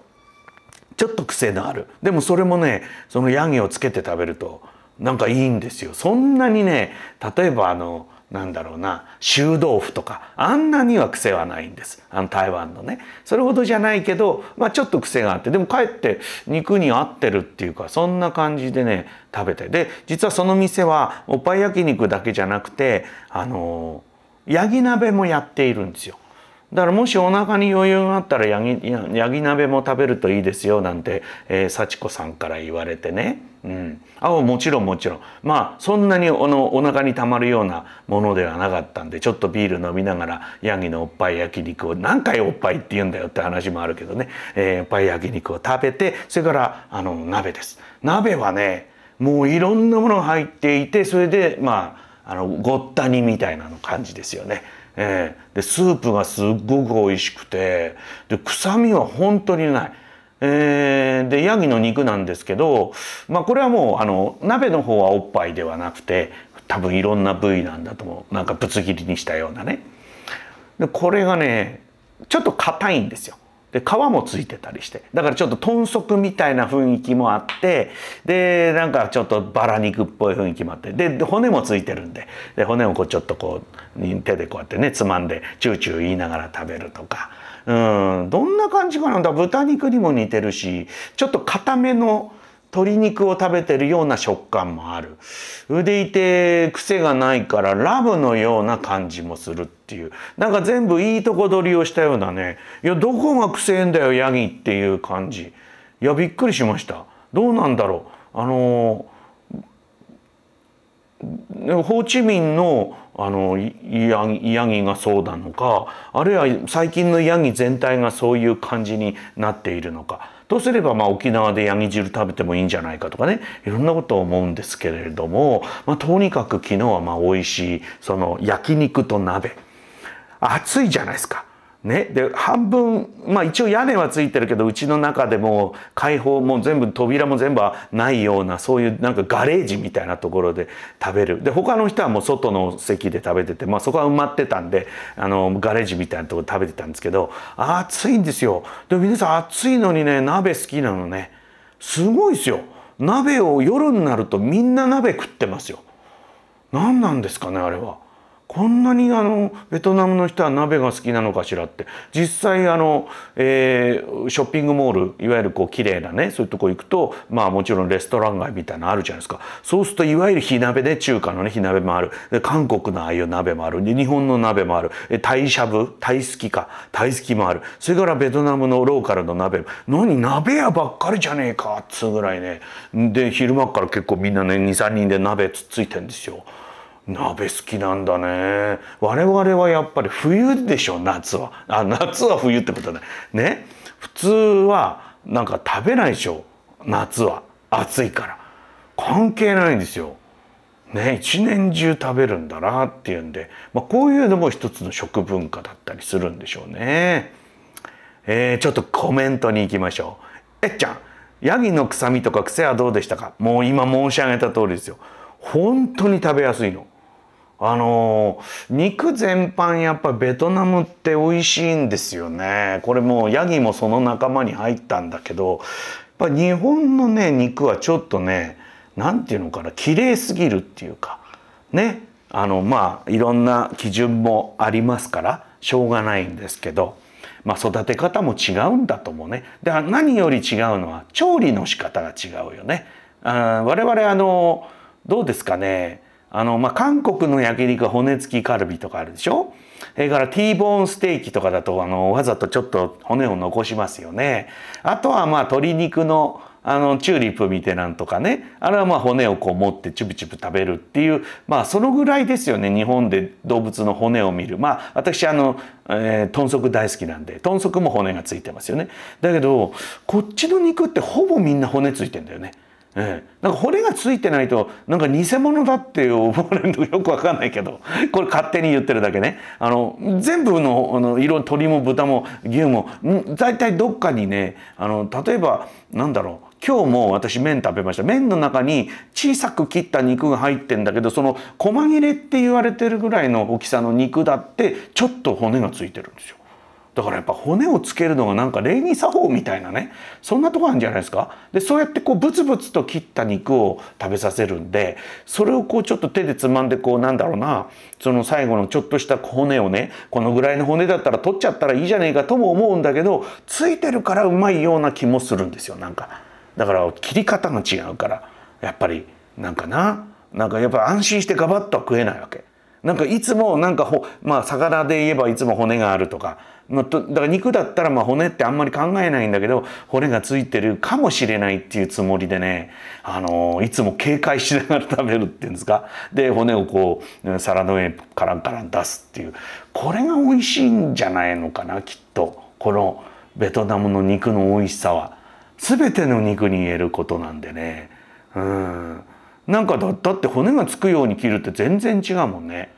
ちょっと癖のあるでもそれもねそのヤギをつけて食べるとなんかいいんですよそんなにね例えばあのなんだろうな、臭豆腐とか、あんなには癖はないんです。あの台湾のね。それほどじゃないけど、まあちょっと癖があって、でもかえって肉に合ってるっていうか、そんな感じでね、食べて。で、実はその店は、おっぱい焼肉だけじゃなくて、あの、ヤギ鍋もやっているんですよ。だからもしお腹に余裕があったらヤギ、ヤギ鍋も食べるといいですよ、なんて、えー、幸子さんから言われてね。うん、青もちろんもちろんまあそんなにおのお腹にたまるようなものではなかったんでちょっとビール飲みながらヤギのおっぱい焼肉を何回おっぱいって言うんだよって話もあるけどね、えー、おっぱい焼肉を食べてそれからあの鍋です鍋はねもういろんなものが入っていてそれでまああのごった煮みたいなの感じですよね。えー、でスープがすっごく美味しくてで臭みは本当にない。えー、でヤギの肉なんですけど、まあ、これはもうあの鍋の方はおっぱいではなくて多分いろんな部位なんだと思うなんかぶつ切りにしたようなねでこれがねちょっと硬いんですよで皮もついてたりしてだからちょっと豚足みたいな雰囲気もあってでなんかちょっとバラ肉っぽい雰囲気もあってで骨もついてるんでで骨をこうちょっとこう手でこうやってねつまんでチューチュー言いながら食べるとかうん、どんな感じかな豚肉にも似てるしちょっと固めの鶏肉を食べてるような食感もある。腕いて癖がないからラブのような感じもするっていう。なんか全部いいとこ取りをしたようなね。いや、どこが癖んだよ、ヤギっていう感じ。いや、びっくりしました。どうなんだろう。あのー、ホーチミンのあのヤギがそうなのかあるいは最近のヤギ全体がそういう感じになっているのかどうすればまあ沖縄でヤギ汁食べてもいいんじゃないかとかねいろんなことを思うんですけれども、まあ、とにかく昨日はまあ美味しいその焼肉と鍋暑いじゃないですか。ね、で半分、まあ、一応屋根はついてるけどうちの中でも開放も全部扉も全部ないようなそういうなんかガレージみたいなところで食べるで他の人はもう外の席で食べてて、まあ、そこは埋まってたんであのガレージみたいなところ食べてたんですけど暑いんですよでも皆さん暑いのにね鍋好きなのねすごいですよ鍋を夜になるとみんな鍋食ってますよ何なんですかねあれは。こんなにあのベトナムの人は鍋が好きなのかしらって実際あの、えー、ショッピングモールいわゆるこう綺麗なねそういうとこ行くとまあもちろんレストラン街みたいなのあるじゃないですかそうするといわゆる火鍋で、中華のね火鍋もあるで韓国のああいう鍋もある日本の鍋もあるタイしゃぶタイすきかタイすきもあるそれからベトナムのローカルの鍋何鍋屋ばっかりじゃねえかっつうぐらいねで昼間から結構みんなね23人で鍋つっついてんですよ。鍋好きなんだね。我々はやっぱり冬でしょ、夏は。あ、夏は冬ってことだね。ね。普通はなんか食べないでしょ、夏は。暑いから。関係ないんですよ。ね、一年中食べるんだなっていうんで、まあ、こういうのも一つの食文化だったりするんでしょうね。えー、ちょっとコメントに行きましょう。えっちゃん、ヤギの臭みとか癖はどうでしたかもう今申し上げた通りですよ。本当に食べやすいの。あの肉全般やっぱベトナムって美味しいんですよねこれもうヤギもその仲間に入ったんだけどやっぱ日本のね肉はちょっとね何て言うのかな綺麗すぎるっていうかねあのまあいろんな基準もありますからしょうがないんですけど。まあ、育て方も違うんだともねで何より違うのは調理の仕方が違うよね。あ我々あのどうですかねあの、まあ、韓国の焼肉は骨付きカルビとかあるでしょそれからティーボーンステーキとかだと、あの、わざとちょっと骨を残しますよね。あとは、まあ、鶏肉の、あの、チューリップみたいなんとかね。あれは、まあ、骨をこう持ってチュプチュプ食べるっていう、まあ、そのぐらいですよね。日本で動物の骨を見る。まあ、私、あの、えー、豚足大好きなんで、豚足も骨がついてますよね。だけど、こっちの肉ってほぼみんな骨ついてんだよね。ええ、なんか骨がついてないとなんか偽物だって思われるのよくわかんないけどこれ勝手に言ってるだけねあの全部のあの色鶏も豚も牛も大体どっかにねあの例えばなんだろう今日も私麺食べました麺の中に小さく切った肉が入ってんだけどその細切れって言われてるぐらいの大きさの肉だってちょっと骨がついてるんですよ。だからやっぱ骨をつけるのがなんか礼儀作法みたいなねそんなとこあるんじゃないですかでそうやってこうブツブツと切った肉を食べさせるんでそれをこうちょっと手でつまんでこうなんだろうなその最後のちょっとした骨をねこのぐらいの骨だったら取っちゃったらいいじゃねえかとも思うんだけどついてるからうまいような気もするんですよなんかだから切り方が違うからやっぱりなんかななんかやっぱ安心してガバッとは食えないわけ。なんかいつもなんかほ、まあ、魚で言えばいつも骨があるとかまあ、だから肉だったらまあ骨ってあんまり考えないんだけど骨がついてるかもしれないっていうつもりでね、あのー、いつも警戒しながら食べるっていうんですかで骨をこうサラダ上カランカラン出すっていうこれが美味しいんじゃないのかなきっとこのベトナムの肉の美味しさは全ての肉に言えることなんでねうんなんかだだって骨がつくように切るって全然違うもんね、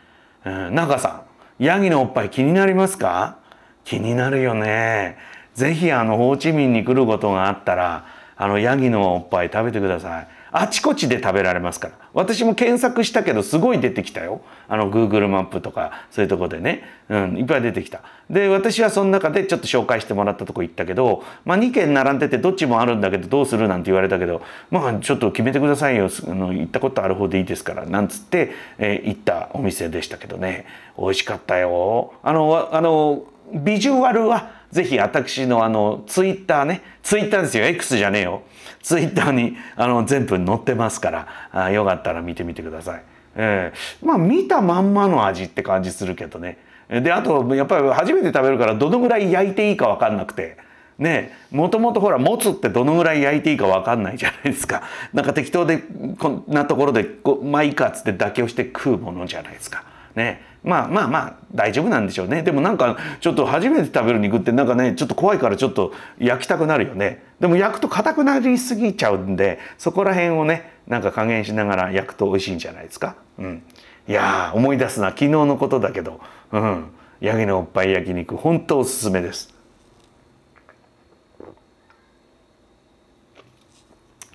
うん、中さんヤギのおっぱい気になりますか気になるよね。ぜひあのホーチミンに来ることがあったらあのヤギのおっぱい食べてください。あちこちで食べられますから。私も検索したけどすごい出てきたよ。あの Google マップとかそういうとこでね。うん、いっぱい出てきた。で、私はその中でちょっと紹介してもらったとこ行ったけど、まあ2軒並んでてどっちもあるんだけどどうするなんて言われたけど、まあちょっと決めてくださいよ。あの行ったことある方でいいですから。なんつって、えー、行ったお店でしたけどね。美味しかったよ。あの、あの、ビジュアルはぜひ私のあのツイッターねツイッターですよ X じゃねえよツイッターにあの全部載ってますからあよかったら見てみてください。えー、まあ見たまんまの味って感じするけどね。であとやっぱり初めて食べるからどのぐらい焼いていいか分かんなくて。ねもともとほらもつってどのぐらい焼いていいか分かんないじゃないですか なんか適当でこんなところでこまあいいかっつって妥協して食うものじゃないですかねまあまあまあ大丈夫なんでしょうねでもなんかちょっと初めて食べる肉ってなんかねちょっと怖いからちょっと焼きたくなるよねでも焼くと硬くなりすぎちゃうんでそこら辺をねなんか加減しながら焼くと美味しいんじゃないですかうんいや思い出すな昨日のことだけどうんヤギのおっぱい焼肉本当おすすめです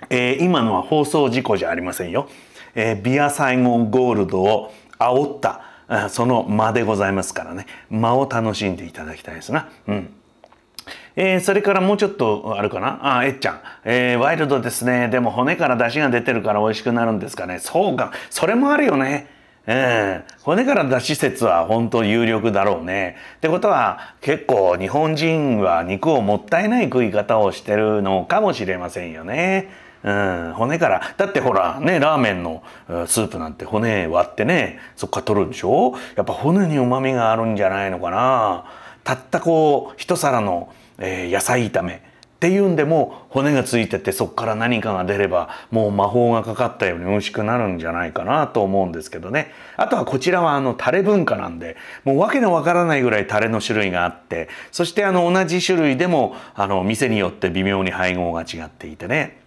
えー、今のは放送事故じゃありませんよ、えー、ビアサイゴンゴールドを煽ったその間でございますからね間を楽しんでいただきたいですな。うんえー、それからもうちょっとあるかなあ、えっちゃん。えー、ワイルドですね。でも骨から出汁が出てるから美味しくなるんですかね。そうか。それもあるよね。えー、骨から出し説は本当有力だろうね。ってことは結構日本人は肉をもったいない食い方をしてるのかもしれませんよね。うん、骨から。だってほら、ね、ラーメンのスープなんて骨割ってね、そっから取るんでしょやっぱ骨に旨味があるんじゃないのかな。たったこう、一皿の、えー、野菜炒め。っていうんでも骨がついててそっから何かが出ればもう魔法がかかったように美味しくなるんじゃないかなと思うんですけどねあとはこちらはあのタレ文化なんでもう訳のわからないぐらいタレの種類があってそしてあの同じ種類でもあの店によって微妙に配合が違っていてね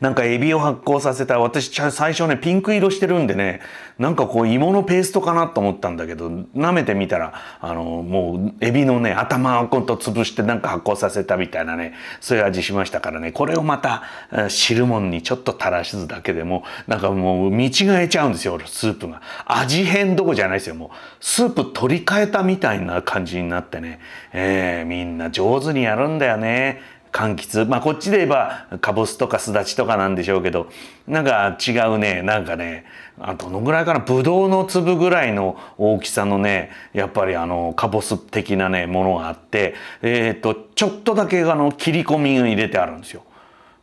なんかエビを発酵させた、私最初ね、ピンク色してるんでね、なんかこう芋のペーストかなと思ったんだけど、舐めてみたら、あの、もうエビのね、頭をこんと潰してなんか発酵させたみたいなね、そういう味しましたからね、これをまた汁物にちょっと垂らしずだけでも、なんかもう見違えちゃうんですよ、スープが。味変どこじゃないですよ、もう。スープ取り替えたみたいな感じになってね、えー、みんな上手にやるんだよね。柑橘まあこっちで言えばかぼすとかすだちとかなんでしょうけどなんか違うねなんかねあどのぐらいかなぶどうの粒ぐらいの大きさのねやっぱりあのかぼす的なねものがあってえっ、ー、とちょっとだけあの切り込みを入れてあるんですよ。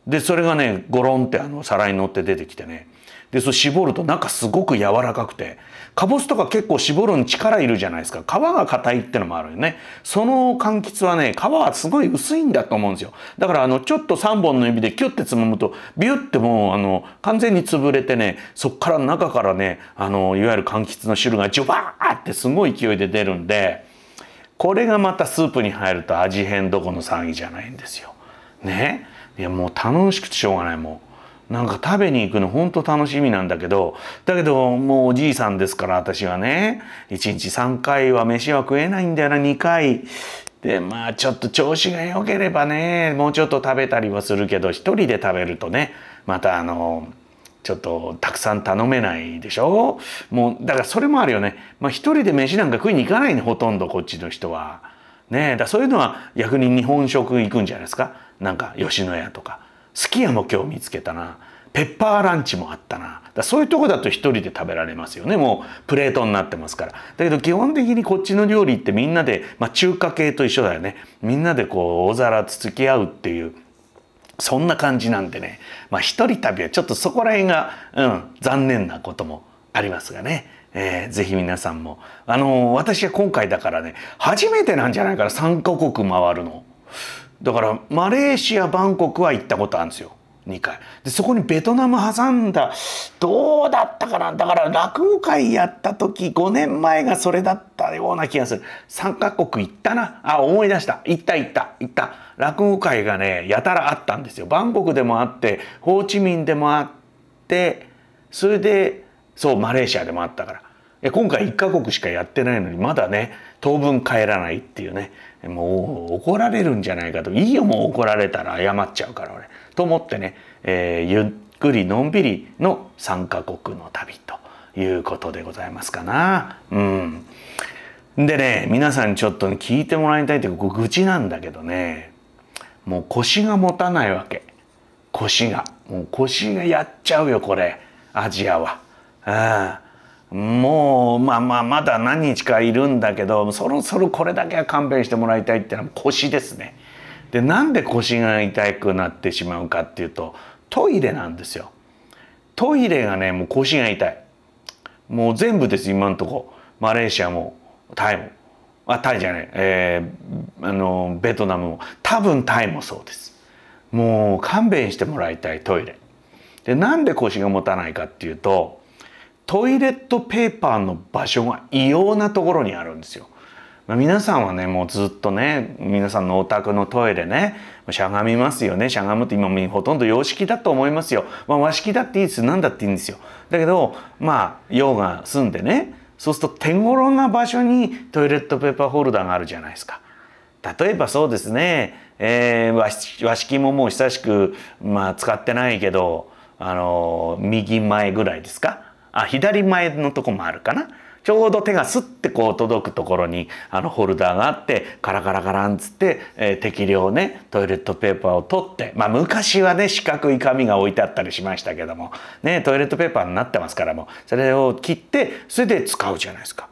でそれがねゴロンってあの皿に乗って出てきてねでそれ絞ると中すごく柔らかくてかぼすとか結構絞るに力いるじゃないですか皮が硬いってのもあるよねその柑橘はね皮はすごい薄いんだと思うんですよだからあのちょっと3本の指でキュッてつまむとビュッてもうあの完全に潰れてねそっから中からねあのいわゆる柑橘の汁がジュバーってすごい勢いで出るんでこれがまたスープに入ると味変どこの騒ぎじゃないんですよ。ねいやもう楽しくてしょうがないもう。なんか食べに行くのほんと楽しみなんだけど、だけどもうおじいさんですから私はね、1日3回は飯は食えないんだよな、2回。で、まあちょっと調子が良ければね、もうちょっと食べたりはするけど、1人で食べるとね、またあの、ちょっとたくさん頼めないでしょもう、だからそれもあるよね。まあ一人で飯なんか食いに行かないね、ほとんどこっちの人は。ねだそういうのは逆に日本食行くんじゃないですかなんか吉野家とか。すき家も今日見つけたなペッパーランチもあったなそういうとこだと一人で食べられますよねもうプレートになってますからだけど基本的にこっちの料理ってみんなで、まあ、中華系と一緒だよねみんなでこう大皿つつき合うっていうそんな感じなんでねまあ一人旅はちょっとそこら辺が、うん、残念なこともありますがね、えー、ぜひ皆さんもあのー、私は今回だからね初めてなんじゃないかな3カ国回るの。だからマレーシアバンコクは行ったことあるんですよ2回でそこにベトナム挟んだどうだったかなだから落語会やった時5年前がそれだったような気がする3カ国行ったなあ思い出した行った行った行った落語会がねやたらあったんですよバンコクでもあってホーチミンでもあってそれでそうマレーシアでもあったから今回1カ国しかやってないのにまだね当分帰らないっていうねもう怒られるんじゃないかといいよもう怒られたら謝っちゃうから俺と思ってね、えー、ゆっくりのんびりの3カ国の旅ということでございますかな。うんでね皆さんにちょっと、ね、聞いてもらいたいという愚痴なんだけどねもう腰が持たないわけ腰がもう腰がやっちゃうよこれアジアは。うんもうまあまあまだ何日かいるんだけどそろそろこれだけは勘弁してもらいたいっていうのは腰ですね。でなんで腰が痛くなってしまうかっていうとトイレなんですよ。トイレがねもう腰が痛い。もう全部です今んとこマレーシアもタイもあタイじゃない、えー、あのベトナムも多分タイもそうです。もう勘弁してもらいたいトイレ。でなんで腰が持たないかっていうとトイレットペーパーの場所が異様なところにあるんですよ。まあ、皆さんはね、もうずっとね、皆さんのお宅のトイレね、しゃがみますよね。しゃがむって今ほとんど洋式だと思いますよ。まあ、和式だっていいです。何だっていいんですよ。だけど、まあ、洋が済んでね、そうすると手頃な場所にトイレットペーパーホルダーがあるじゃないですか。例えばそうですね、えー、和式ももう久しく、まあ、使ってないけど、あの、右前ぐらいですか。あ左前のとこもあるかなちょうど手がスッてこう届くところにあのホルダーがあってカラカラカランつって、えー、適量ねトイレットペーパーを取ってまあ昔はね四角い紙が置いてあったりしましたけどもねトイレットペーパーになってますからもうそれを切ってそれで使うじゃないですか。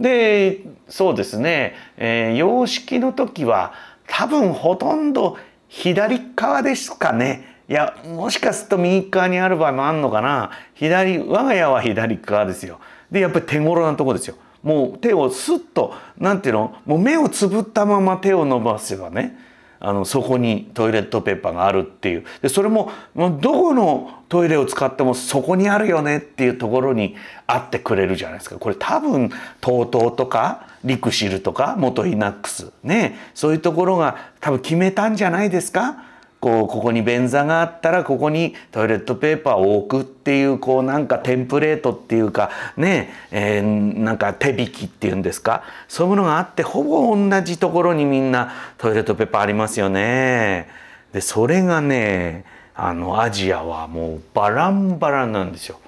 でそうですね、えー、洋式の時は多分ほとんど左側ですかねいやもしかすると右側にある場合もあんのかな左我が家は左側ですよでやっぱり手頃なとこですよもう手をスッと何ていうのもう目をつぶったまま手を伸ばせばねあのそこにトイレットペーパーがあるっていうでそれもどこのトイレを使ってもそこにあるよねっていうところにあってくれるじゃないですかこれ多分 TOTO とかリクシルとか元イナックスねそういうところが多分決めたんじゃないですかこうここに便座があったらここにトイレットペーパーを置くっていうこうなんかテンプレートっていうかねえー、なんか手引きっていうんですかそういうものがあってほぼ同じところにみんなトイレットペーパーありますよね。でそれがねあのアジアはもうバランバランなんですよ。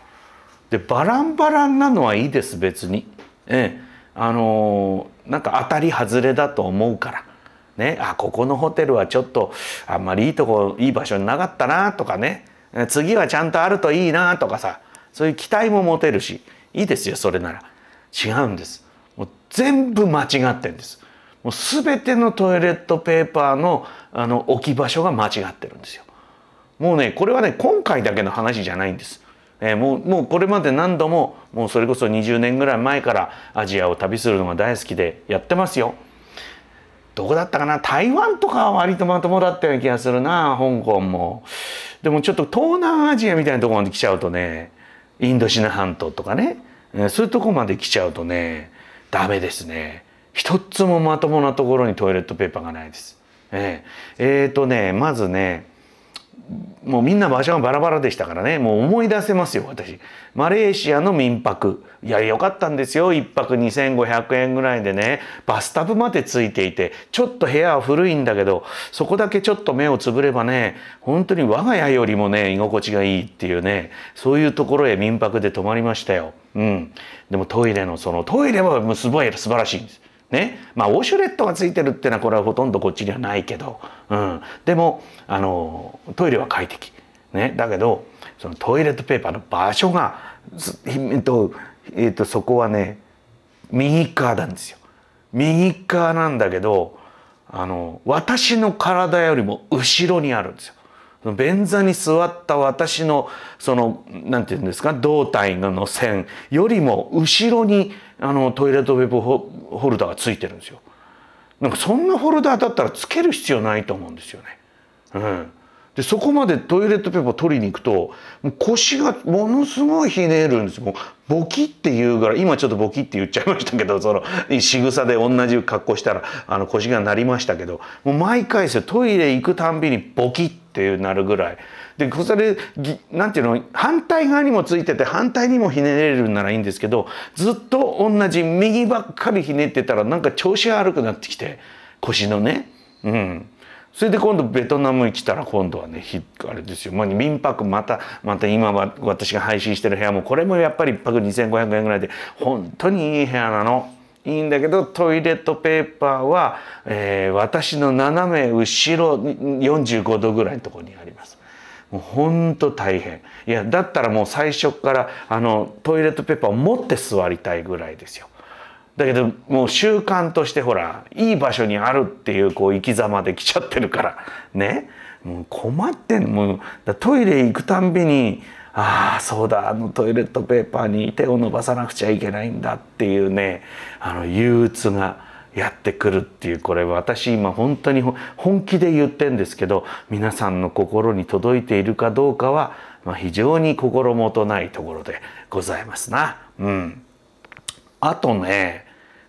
でバランバランなのはいいです別に。ええ、あのなんか当たり外れだと思うから。ね、あここのホテルはちょっとあんまりいいとこいい場所になかったなとかね次はちゃんとあるといいなとかさそういう期待も持てるしいいですよそれなら違うんですもう全部間違ってんですもう全てのトイレットペーパーのあの置き場所が間違ってるんですよもうねこれはね今回だけの話じゃないんです、えー、もうもうこれまで何度ももうそれこそ20年ぐらい前からアジアを旅するのが大好きでやってますよどこだったかな台湾とかは割とまともだったような気がするな香港もでもちょっと東南アジアみたいなとこまで来ちゃうとねインドシナ半島とかねそういうとこまで来ちゃうとねダメですね一つもまともなところにトイレットペーパーがないですえっ、えー、とねまずねもうみんな場所がバラバラでしたからねもう思い出せますよ私マレーシアの民泊いや良かったんですよ1泊2500円ぐらいでねバスタブまでついていてちょっと部屋は古いんだけどそこだけちょっと目をつぶればね本当に我が家よりもね居心地がいいっていうねそういうところへ民泊で泊まりましたよ。うん、でもトイレのそのトイレはすごい素晴らしいんです。ねまあ、ウォシュレットがついてるっていうのはこれはほとんどこっちにはないけど、うん、でもあのトイレは快適、ね、だけどそのトイレットペーパーの場所が、えっとえっと、そこはね右側なんですよ右側なんだけどあの私の体よりも後ろにあるんですよ。便座に座った私のその何て言うんですか胴体の線よりも後ろにあのトイレットペーパーホルダーがついてるんですよ。なんかそんなホルダーだったらつける必要ないと思うんですよね。うん、でそこまでトイレットペーパー取りに行くともう腰がものすごいひねるんですもうボキって言うから今ちょっとボキって言っちゃいましたけどその仕草で同じ格好したらあの腰が鳴りましたけどもう毎回ですよトイレ行くたんびにボキって。っていうなるぐらいでそれ何ていうの反対側にもついてて反対にもひねれるならいいんですけどずっと同じ右ばっかりひねってたらなんか調子が悪くなってきて腰のねうん。それで今度ベトナム行ったら今度はねあれですよ、まあ、民泊またまた今は私が配信してる部屋もこれもやっぱり1泊2500円ぐらいで本当にいい部屋なの。いいんだけどトイレットペーパーは、えー、私の斜め後ろ45度ぐらいのところにあります。もうほんと大変いやだったらもう最初からあのトイレットペーパーを持って座りたいぐらいですよ。だけどもう習慣としてほらいい場所にあるっていうこう生き様で来ちゃってるからねもう困ってんのもうトイレ行くたんびにああそうだあのトイレットペーパーに手を伸ばさなくちゃいけないんだっていうねあの憂鬱がやってくるっていうこれ私今本当に本気で言ってんですけど皆さんの心に届いているかどうかは、まあ、非常に心もとないところでございますな。うん、あとね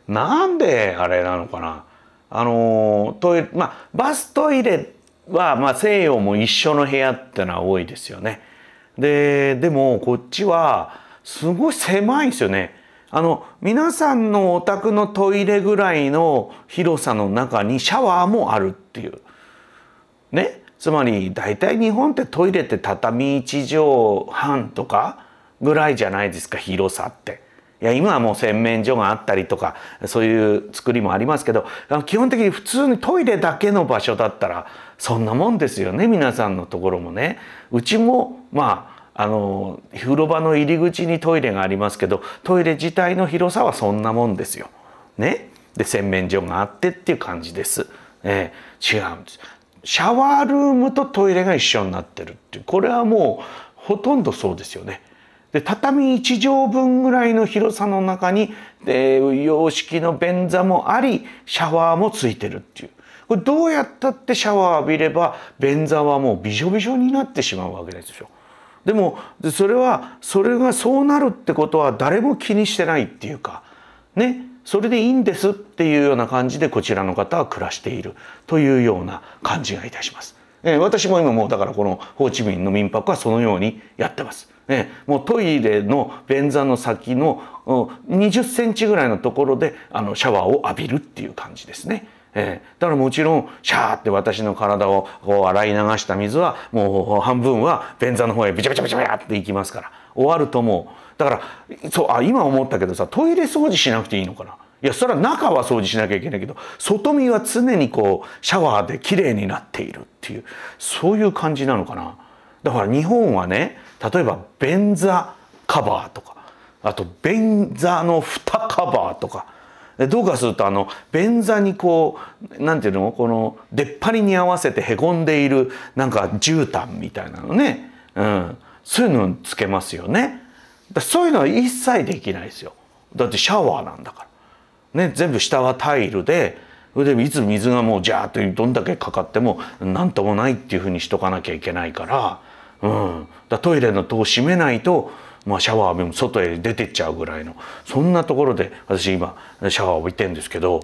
なんであれなのかなあのトイレまあバストイレは、まあ、西洋も一緒の部屋ってのは多いですよね。ででもこっちはすごい狭いんですよね。あの皆さんのお宅のトイレぐらいの広さの中にシャワーもあるっていう。ねつまり大体日本ってトイレって畳1畳半とかぐらいじゃないですか広さって。いや今はもう洗面所があったりとかそういう作りもありますけど基本的に普通にトイレだけの場所だったらそんなもんですよね皆さんのところもね。うちもまああの風呂場の入り口にトイレがありますけどトイレ自体の広さはそんなもんですよ。ね、で洗面所があってっていう感じです。え違うんです。シャワールームとトイレが一緒になってるっていうこれはもうほとんどそうですよね。で畳1畳分ぐらいの広さの中にで洋式の便座もありシャワーもついてるっていう。これどうやったってシャワー浴びれば便座はもうびしょびしょになってしまうわけですよ。でもそれはそれがそうなるってことは誰も気にしてないっていうかねそれでいいんですっていうような感じでこちらの方は暮らしているというような感じがいたします。えー、私も今もうだからこのホーチミンの民泊はそのようにやってます。えー、もうトイレの便座の先の20センチぐらいのところであのシャワーを浴びるっていう感じですね。えー、だからもちろんシャーって私の体をこう洗い流した水はもう半分は便座の方へビチャビチャビチャビチャっていきますから終わるともうだからそうあ今思ったけどさトイレ掃除しなくていいのかな。いやそれは中は掃除しなきゃいけないけど外見は常にこうシャワーできれいになっているっていうそういう感じなのかな。だから日本はね例えば便座カバーとかあと便座の蓋カバーとかでどうかするとあの便座にこう何ていうのこの出っ張りに合わせてへこんでいるなんか絨毯みたいなのね、うん、そういうのつけますよねだそういうのは一切できないですよだってシャワーなんだから、ね、全部下はタイルででいつ水がもうジャーッとどんだけかかっても何ともないっていうふうにしとかなきゃいけないから,、うん、だトイレの戸を閉めないとまあ、シャワー浴びも外へ出てっちゃうぐらいのそんなところで私今シャワーを浴びてんですけど、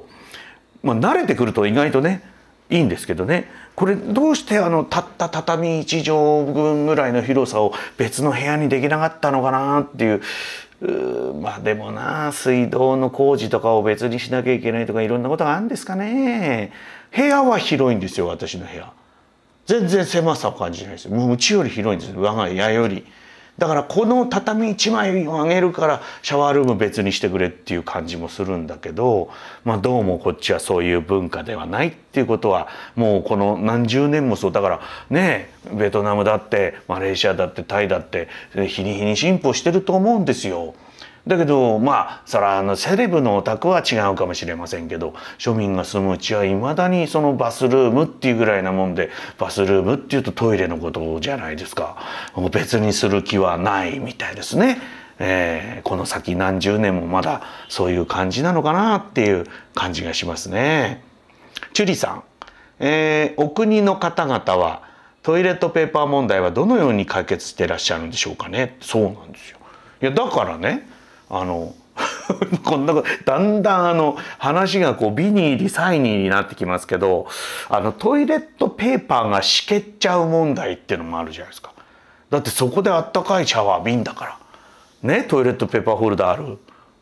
まあ、慣れてくると意外とねいいんですけどねこれどうしてあのたった畳1畳分ぐらいの広さを別の部屋にできなかったのかなっていうまあでもな水道の工事とかを別にしなきゃいけないとかいろんなことがあるんですかね部屋は広いんですよ私の部屋全然狭さを感じないですうちより広いんです我が家よりだからこの畳1枚をあげるからシャワールーム別にしてくれっていう感じもするんだけど、まあ、どうもこっちはそういう文化ではないっていうことはもうこの何十年もそうだからねベトナムだってマレーシアだってタイだって日に日に進歩してると思うんですよ。だけどまあそれはあのセレブのお宅は違うかもしれませんけど庶民が住むうちはいまだにそのバスルームっていうぐらいなもんでバスルームっていうとトイレのことじゃないですか別にする気はないみたいですね。えー、この先何十年もまだそういう感じなのかなっていう感じがしますね。チュリさん、えー、お国の方々はトイレットペーパー問題はどのように解決してらっしゃるんでしょうかねそうなんですよ。いやだからねあの こんなことだんだんあの話がこうビニーリサイニーになってきますけどあのトイレットペーパーがしけっちゃう問題っていうのもあるじゃないですかだってそこであったかいシャワー瓶だからねトイレットペーパーホルダーある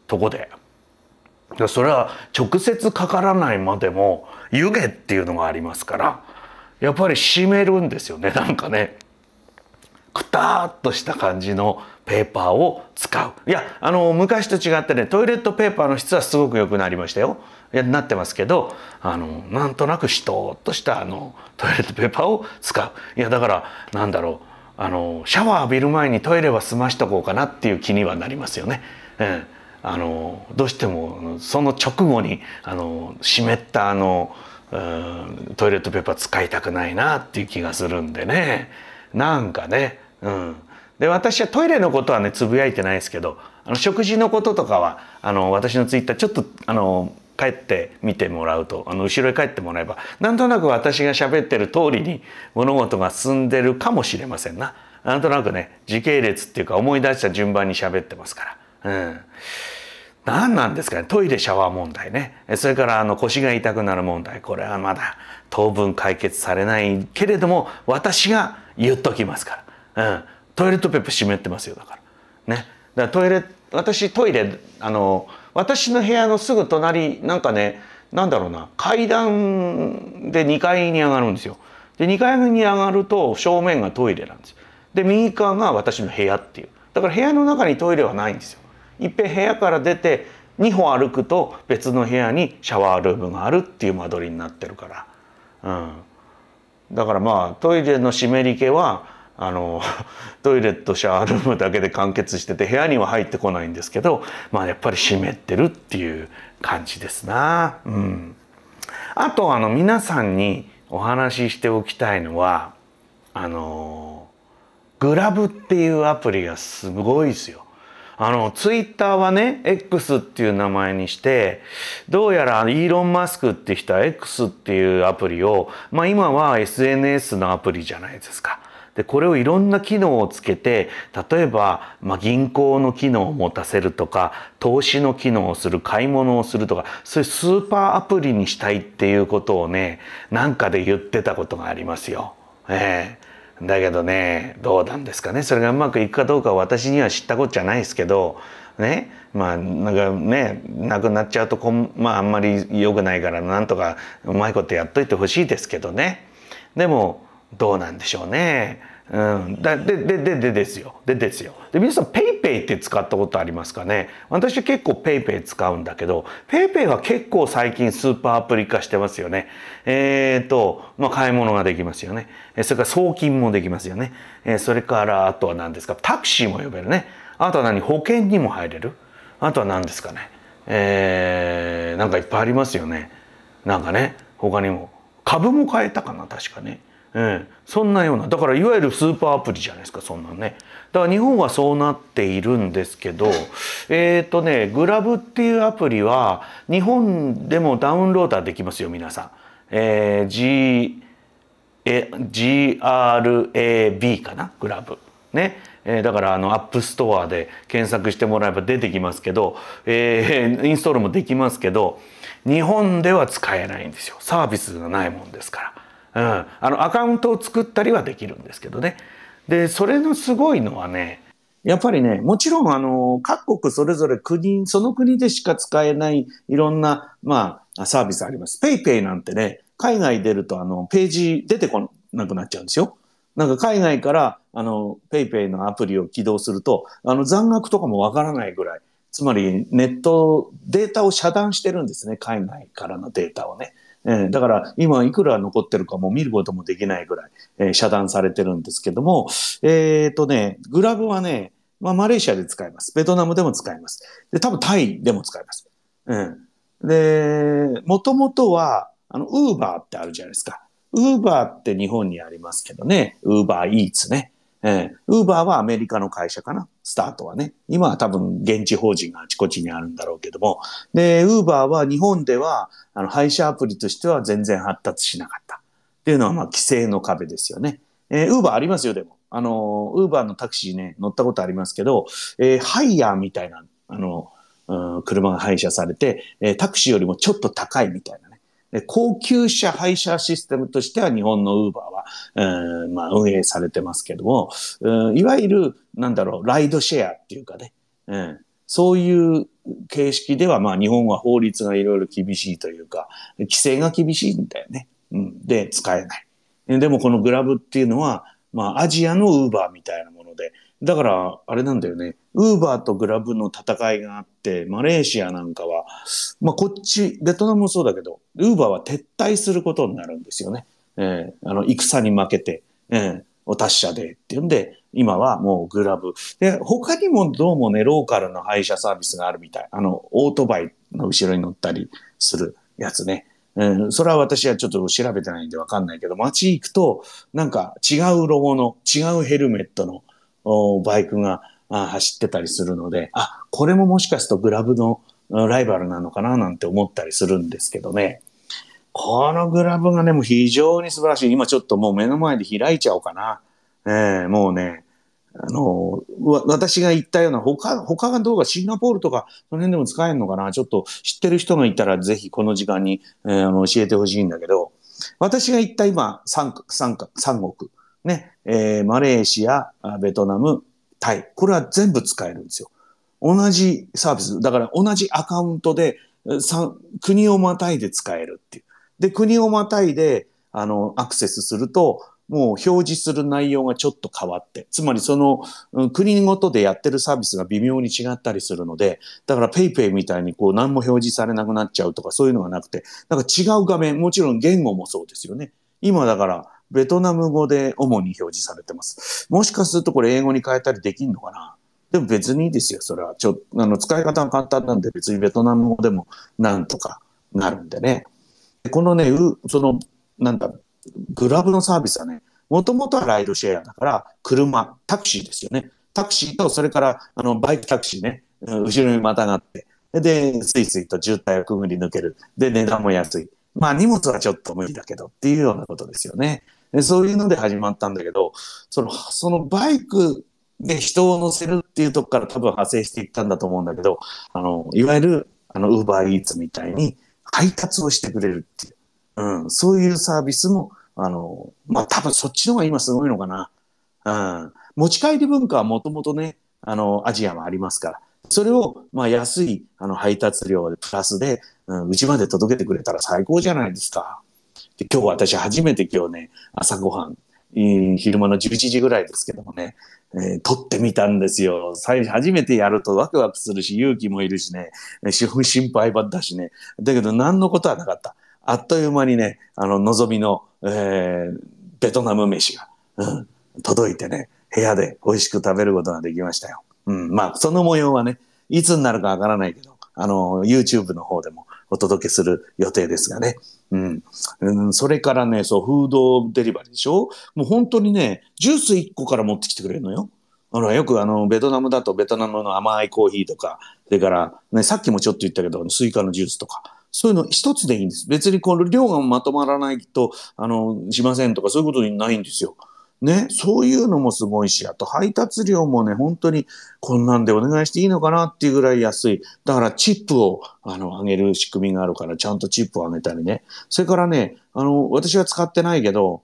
とこでそれは直接かからないまでも湯気っていうのがありますからやっぱり湿るんですよねなんかね。くたーっとした感じのペーパーを使ういやあの昔と違ってねトイレットペーパーの質はすごく良くなりましたよいやなってますけどあのなんとなくしとっとしたあのトイレットペーパーを使ういやだからなんだろうあのシャワー浴びる前にトイレは済ましとこうかなっていう気にはなりますよね。うん、あのどうしてもその直後にあの湿ったあの、うん、トイレットペーパー使いたくないなっていう気がするんでねなんかねうん、で私はトイレのことはねつぶやいてないですけどあの食事のこととかはあの私のツイッターちょっとあの帰って見てもらうとあの後ろへ帰ってもらえばなんとなく私が喋ってる通りに物事が進んでるかもしれませんな。なんとなくね時系列っていうか思い出した順番に喋ってますから。うん何なんですかねトイレシャワー問題ねそれからあの腰が痛くなる問題これはまだ当分解決されないけれども私が言っときますからうん、トイレットペーパー湿ってますよだからねだからトイレ私トイレあの私の部屋のすぐ隣なんかねなんだろうな階段で2階に上がるんですよで2階に上がると正面がトイレなんですで右側が私の部屋っていうだから部屋の中にトイレはないんですよいっぺん部屋から出て2歩歩くと別の部屋にシャワールームがあるっていう間取りになってるから、うん、だからまあトイレの湿り気はあの トイレとシャワールームだけで完結してて部屋には入ってこないんですけど、まあ、やっぱり湿ってるっていう感じですな。うん、あとあの皆さんにお話ししておきたいのはあのグラブっていうアプリがすごいですよ。あの、ツイッターはね、X っていう名前にして、どうやらイーロン・マスクって人は X っていうアプリを、まあ今は SNS のアプリじゃないですか。でこれをいろんな機能をつけて例えば、まあ、銀行の機能を持たせるとか投資の機能をする買い物をするとかそういうスーパーアプリにしたいっていうことをねなんかで言ってたことがありますよ。えー、だけどねどうなんですかねそれがうまくいくかどうかは私には知ったことじゃないですけどねまあなんかねなくなっちゃうとこまああんまり良くないからなんとかうまいことやっといてほしいですけどね。でもどうなんでしょうね。うん、ででででですよ。でですよ。で皆さん PayPay って使ったことありますかね私結構 PayPay 使うんだけど PayPay は結構最近スーパーアプリ化してますよね。えっ、ー、と、まあ、買い物ができますよね。それから送金もできますよね。それからあとは何ですかタクシーも呼べるね。あとは何保険にも入れる。あとは何ですかね。えー、なんかいっぱいありますよね。なんかね他にも株も買えたかな確かね。えー、そんなようなだからいわゆるスーパーアプリじゃないですかそんなねだから日本はそうなっているんですけどえっ、ー、とねグラブっていうアプリは日本でもダウンロードはできますよ皆さん、えー、G え GRAB かなグラブね、えー、だからあのアップストアで検索してもらえば出てきますけど、えー、インストールもできますけど日本では使えないんですよサービスがないもんですからうん、あのアカウントを作ったりはできるんですけどね。でそれのすごいのはねやっぱりね、もちろん、あの、各国それぞれ国、その国でしか使えないいろんな、まあ、サービスあります。ペイペイなんてね、海外出ると、あの、ページ出てこなくなっちゃうんですよ。なんか海外から、あの、ペイペイのアプリを起動すると、あの、残額とかもわからないぐらい。つまり、ネット、データを遮断してるんですね。海外からのデータをね。えー、だから今いくら残ってるかも見ることもできないぐらい、えー、遮断されてるんですけども、えっ、ー、とね、グラブはね、まあ、マレーシアで使います。ベトナムでも使います。で、多分タイでも使います。うん。で、もともとは、あの、ウーバーってあるじゃないですか。ウーバーって日本にありますけどね。ウーバーイーツね。えウーバーはアメリカの会社かな、スタートはね。今は多分現地法人があちこちにあるんだろうけども。で、ウーバーは日本ではあの配車アプリとしては全然発達しなかった。っていうのはまあ規制の壁ですよね。えー、ウーバーありますよ、でも。あの、ウーバーのタクシーね、乗ったことありますけど、えー、ハイヤーみたいな、あの、うん、車が配車されて、えー、タクシーよりもちょっと高いみたいな。高級車配車システムとしては日本のウーバーは、えまあ、運営されてますけども、うん、いわゆる、なんだろう、ライドシェアっていうかね、うん、そういう形式では、まあ日本は法律がいろいろ厳しいというか、規制が厳しいんだよね。うん、で、使えない。でもこのグラブっていうのは、まあアジアのウーバーみたいなもので、だから、あれなんだよね。ウーバーとグラブの戦いがあって、マレーシアなんかは、まあ、こっち、ベトナムもそうだけど、ウーバーは撤退することになるんですよね。えー、あの、戦に負けて、えー、お達者でっていうんで、今はもうグラブ。で、他にもどうもね、ローカルの配車サービスがあるみたい。あの、オートバイの後ろに乗ったりするやつね。うん、それは私はちょっと調べてないんでわかんないけど、街行くと、なんか違うロゴの、違うヘルメットのバイクがあ走ってたりするので、あ、これももしかするとグラブのライバルなのかななんて思ったりするんですけどね。このグラブがね、もう非常に素晴らしい。今ちょっともう目の前で開いちゃおうかな。えー、もうね、あの、私が言ったような、他、他がどうか、シンガポールとか、その辺でも使えんのかなちょっと知ってる人がいたら、ぜひこの時間に、えー、あの教えてほしいんだけど、私が言った今、三、3、三国。ね、えー、マレーシア、ベトナム、タイ。これは全部使えるんですよ。同じサービス。だから同じアカウントで、国をまたいで使えるっていう。で、国をまたいで、あの、アクセスすると、もう表示する内容がちょっと変わって、つまりその国ごとでやってるサービスが微妙に違ったりするので、だから PayPay みたいにこう何も表示されなくなっちゃうとかそういうのがなくて、なんか違う画面、もちろん言語もそうですよね。今だからベトナム語で主に表示されてます。もしかするとこれ英語に変えたりできんのかなでも別にいいですよ、それは。ちょあの使い方が簡単なんで別にベトナム語でもなんとかなるんでね。このね、うその、なんだ、グラブのサービスはね、もともとはライドシェアだから、車、タクシーですよね。タクシーと、それから、あの、バイクタクシーね、後ろにまたがって、で、スイスイと渋滞をくぐり抜ける。で、値段も安い。まあ、荷物はちょっと無理だけどっていうようなことですよね。でそういうので始まったんだけどそのそのバイクで人を乗せるっていうとこから多分派生していったんだと思うんだけどあのいわゆるあのウーバーイーツみたいに配達をしてくれるっていう、うん、そういうサービスもあのまあ多分そっちの方が今すごいのかな。うん、持ち帰り文化はもともとねあのアジアはありますからそれを、まあ、安いあの配達料でプラスで、うん、うちまで届けてくれたら最高じゃないですか。で今日私初めて今日ね、朝ごはん、昼間の11時ぐらいですけどもね、えー、撮ってみたんですよ。最初めてやるとワクワクするし、勇気もいるしね、心配ばったしね。だけど何のことはなかった。あっという間にね、あの、望みの、えー、ベトナム飯が、うん、届いてね、部屋で美味しく食べることができましたよ。うん、まあ、その模様はね、いつになるかわからないけど、あの、YouTube の方でもお届けする予定ですがね。うん、それからね、そう、フードデリバリーでしょもう本当にね、ジュース1個から持ってきてくれるのよ。ほら、よくあの、ベトナムだとベトナムの甘いコーヒーとか、それから、ね、さっきもちょっと言ったけど、スイカのジュースとか、そういうの1つでいいんです。別にこの量がまとまらないと、あの、しませんとか、そういうことにないんですよ。ね、そういうのもすごいし、あと配達料もね、本当にこんなんでお願いしていいのかなっていうぐらい安い。だからチップを、あの、上げる仕組みがあるから、ちゃんとチップを上げたりね。それからね、あの、私は使ってないけど、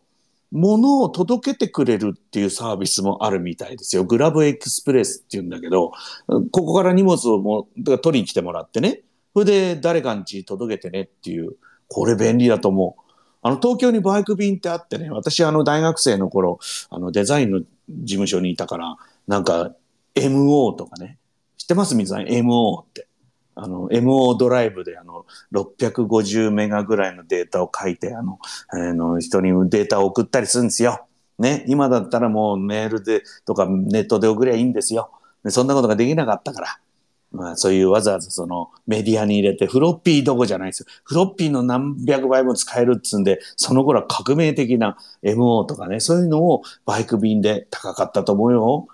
物を届けてくれるっていうサービスもあるみたいですよ。グラブエクスプレスっていうんだけど、ここから荷物をも取りに来てもらってね。それで誰かんち届けてねっていう、これ便利だと思う。あの、東京にバイク便ってあってね、私、あの、大学生の頃、あの、デザインの事務所にいたから、なんか、MO とかね、知ってます水谷 ?MO って。あの、MO ドライブで、あの、650メガぐらいのデータを書いて、あの、あ、えー、の、人にデータを送ったりするんですよ。ね、今だったらもうメールでとかネットで送りゃいいんですよ。そんなことができなかったから。まあそういうわざわざそのメディアに入れてフロッピーどこじゃないですよ。フロッピーの何百倍も使えるっつうんで、その頃は革命的な MO とかね、そういうのをバイク便で高かったと思うよ。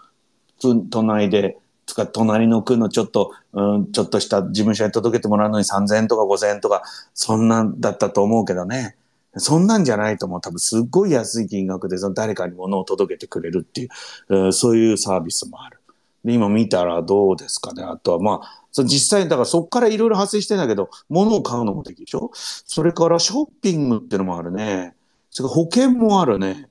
都内で、つか隣の区のちょっと、うん、ちょっとした事務所に届けてもらうのに3000円とか5000円とか、そんなんだったと思うけどね。そんなんじゃないと思う。多分すっごい安い金額でその誰かに物を届けてくれるっていう、そういうサービスもある。で、今見たらどうですかね。あとは、まあ、そ実際に、だからそこからいろいろ発生してんだけど、物を買うのもできるでしょそれからショッピングっていうのもあるね。それから保険もあるね。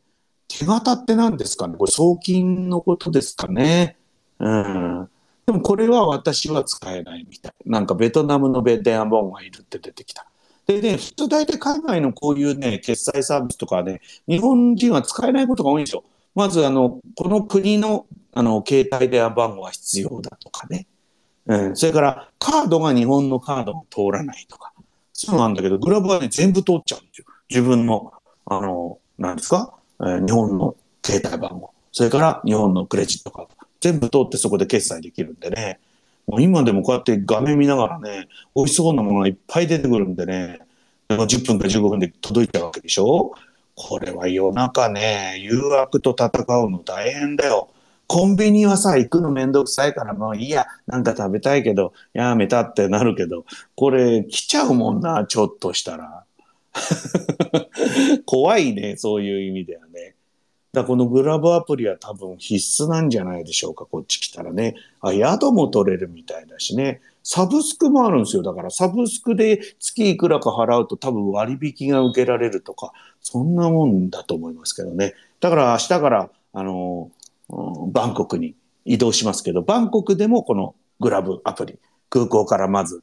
手形って何ですかねこれ送金のことですかね。うん。でもこれは私は使えないみたい。なんかベトナムのベ電話番号がいるって出てきた。でね、普通大体海外のこういうね、決済サービスとかね、日本人は使えないことが多いんですよ。まずあの、この国のあの、携帯電話番号が必要だとかね。うん、それからカードが日本のカードが通らないとか、そうなんだけど、グラブはね、全部通っちゃうんですよ。自分の、あの、なんですか、えー、日本の携帯番号、それから日本のクレジットカード、全部通ってそこで決済できるんでね、もう今でもこうやって画面見ながらね、美味しそうなものがいっぱい出てくるんでね、10分か15分で届いちゃうわけでしょこれは夜中ね、誘惑と戦うの大変だよ。コンビニはさ、行くのめんどくさいから、もういいや、なんか食べたいけど、やめたってなるけど、これ来ちゃうもんな、ちょっとしたら。怖いね、そういう意味ではね。だこのグラブアプリは多分必須なんじゃないでしょうか、こっち来たらね。あ、宿も取れるみたいだしね。サブスクもあるんですよ。だからサブスクで月いくらか払うと多分割引が受けられるとか、そんなもんだと思いますけどね。だから明日から、あの、バンコクに移動しますけど、バンコクでもこのグラブアプリ、空港からまず、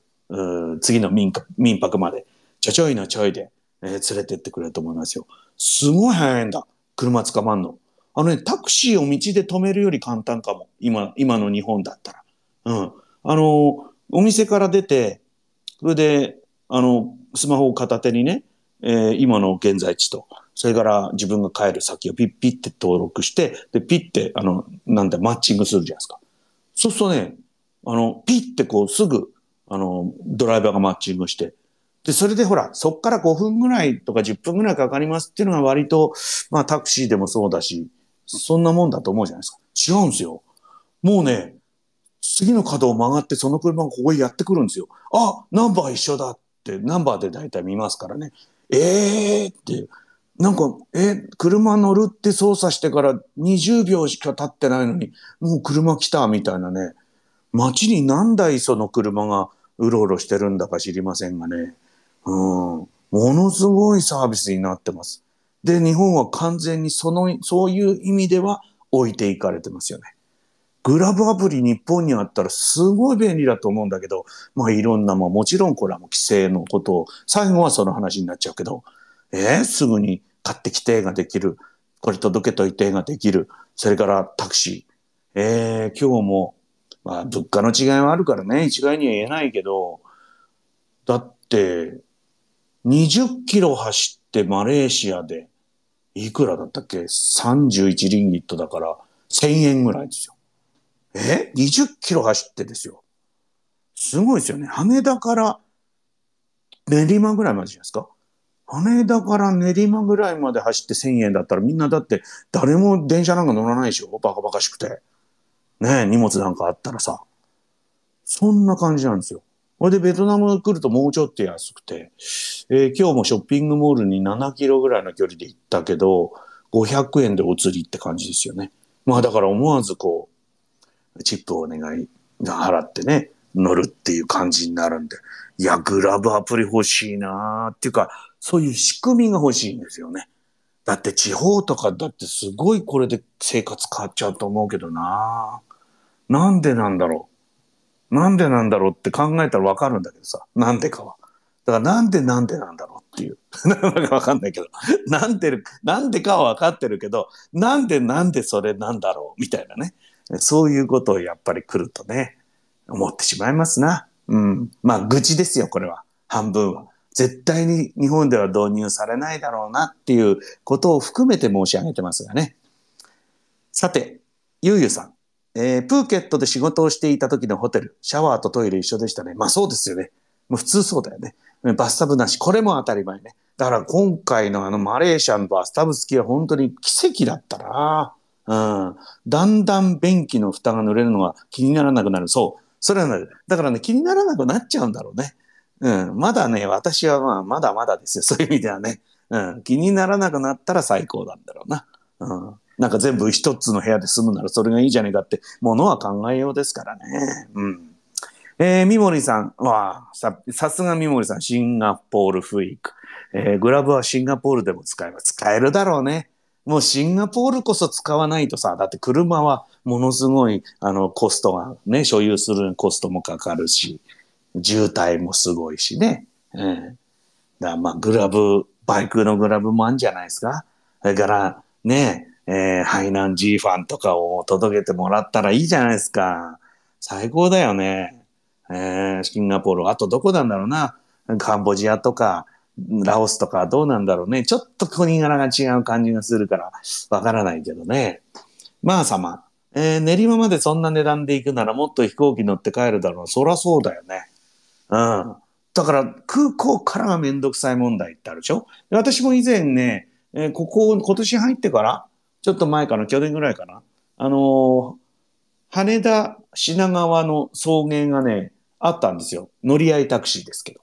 次の民民泊まで、ちょちょいのちょいで、えー、連れてってくれると思いますよ。すごい早いんだ。車捕まんの。あのね、タクシーを道で止めるより簡単かも。今、今の日本だったら。うん。あの、お店から出て、それで、あの、スマホを片手にね、えー、今の現在地と、それから自分が帰る先をピッピッて登録して、で、ピッて、あの、なんだ、マッチングするじゃないですか。そうするとね、あの、ピッてこうすぐ、あの、ドライバーがマッチングして、で、それでほら、そっから5分ぐらいとか10分ぐらいかかりますっていうのが割と、まあタクシーでもそうだし、そんなもんだと思うじゃないですか。違うんですよ。もうね、次の角を曲がってその車がここへやってくるんですよ。あ、ナンバー一緒だって、ナンバーで大体見ますからね。ええー、って。なんか、え、車乗るって操作してから20秒しか経ってないのに、もう車来たみたいなね。街に何台その車がうろうろしてるんだか知りませんがね。うん。ものすごいサービスになってます。で、日本は完全にその、そういう意味では置いていかれてますよね。グラブアプリ日本にあったらすごい便利だと思うんだけど、まあいろんなも、もちろんこれはもう規制のことを、最後はその話になっちゃうけど、えー、すぐに買ってきてができる。これ届けといてができる。それからタクシー。えー、今日も、まあ、物価の違いはあるからね、一概には言えないけど、だって、20キロ走ってマレーシアで、いくらだったっけ ?31 リンギットだから、1000円ぐらいですよ。え ?20 キロ走ってですよ。すごいですよね。羽田から練馬ぐらいまでじゃないですか。羽田から練馬ぐらいまで走って1000円だったらみんなだって誰も電車なんか乗らないでしょバカバカしくて。ねえ、荷物なんかあったらさ。そんな感じなんですよ。それでベトナム来るともうちょっと安くて、えー、今日もショッピングモールに7キロぐらいの距離で行ったけど、500円でお釣りって感じですよね。まあだから思わずこう、チップをお願い、払ってね、乗るっていう感じになるんで。いや、グラブアプリ欲しいなーっていうか、そういう仕組みが欲しいんですよね。だって地方とかだってすごいこれで生活変わっちゃうと思うけどな。なんでなんだろう。なんでなんだろうって考えたらわかるんだけどさ。なんでかは。だからなんでなんでなんだろうっていう。なんかわかんないけど。なんでなんでかはわかってるけど、なんでなんでそれなんだろうみたいなね。そういうことをやっぱり来るとね、思ってしまいますな。うん。まあ愚痴ですよ、これは。半分は。絶対に日本では導入されないだろうなっていうことを含めて申し上げてますがね。さて、ゆうゆうさん。えー、プーケットで仕事をしていた時のホテル、シャワーとトイレ一緒でしたね。まあそうですよね。もう普通そうだよね。バスタブなし。これも当たり前ね。だから今回のあのマレーシアのバスタブ付きは本当に奇跡だったな。うん。だんだん便器の蓋が濡れるのが気にならなくなる。そう。それはなる。だからね、気にならなくなっちゃうんだろうね。うん、まだね、私はまあ、まだまだですよ。そういう意味ではね。うん、気にならなくなったら最高なんだろうな。うん。なんか全部一つの部屋で住むならそれがいいじゃねえかって、ものは考えようですからね。うん。えー、三森さんは、さ、さすが三森さん、シンガポールフイーク。えー、グラブはシンガポールでも使えば使えるだろうね。もうシンガポールこそ使わないとさ、だって車はものすごい、あの、コストがね、所有するコストもかかるし、渋滞もすごいしね。うん。だまあ、グラブ、バイクのグラブもあるんじゃないですか。それからね、えー、ハイナン G ファンとかを届けてもらったらいいじゃないですか。最高だよね。えー、シンガポール、あとどこなんだろうな。カンボジアとか、ラオスとかどうなんだろうね。ちょっと国柄が違う感じがするから、わからないけどね。まあ様、えー、練馬までそんな値段で行くならもっと飛行機乗って帰るだろう。そらそうだよね。うん。だから空港からがめんどくさい問題ってあるでしょ私も以前ね、えー、ここ、今年入ってから、ちょっと前かな、去年ぐらいかな。あのー、羽田、品川の草原がね、あったんですよ。乗り合いタクシーですけど。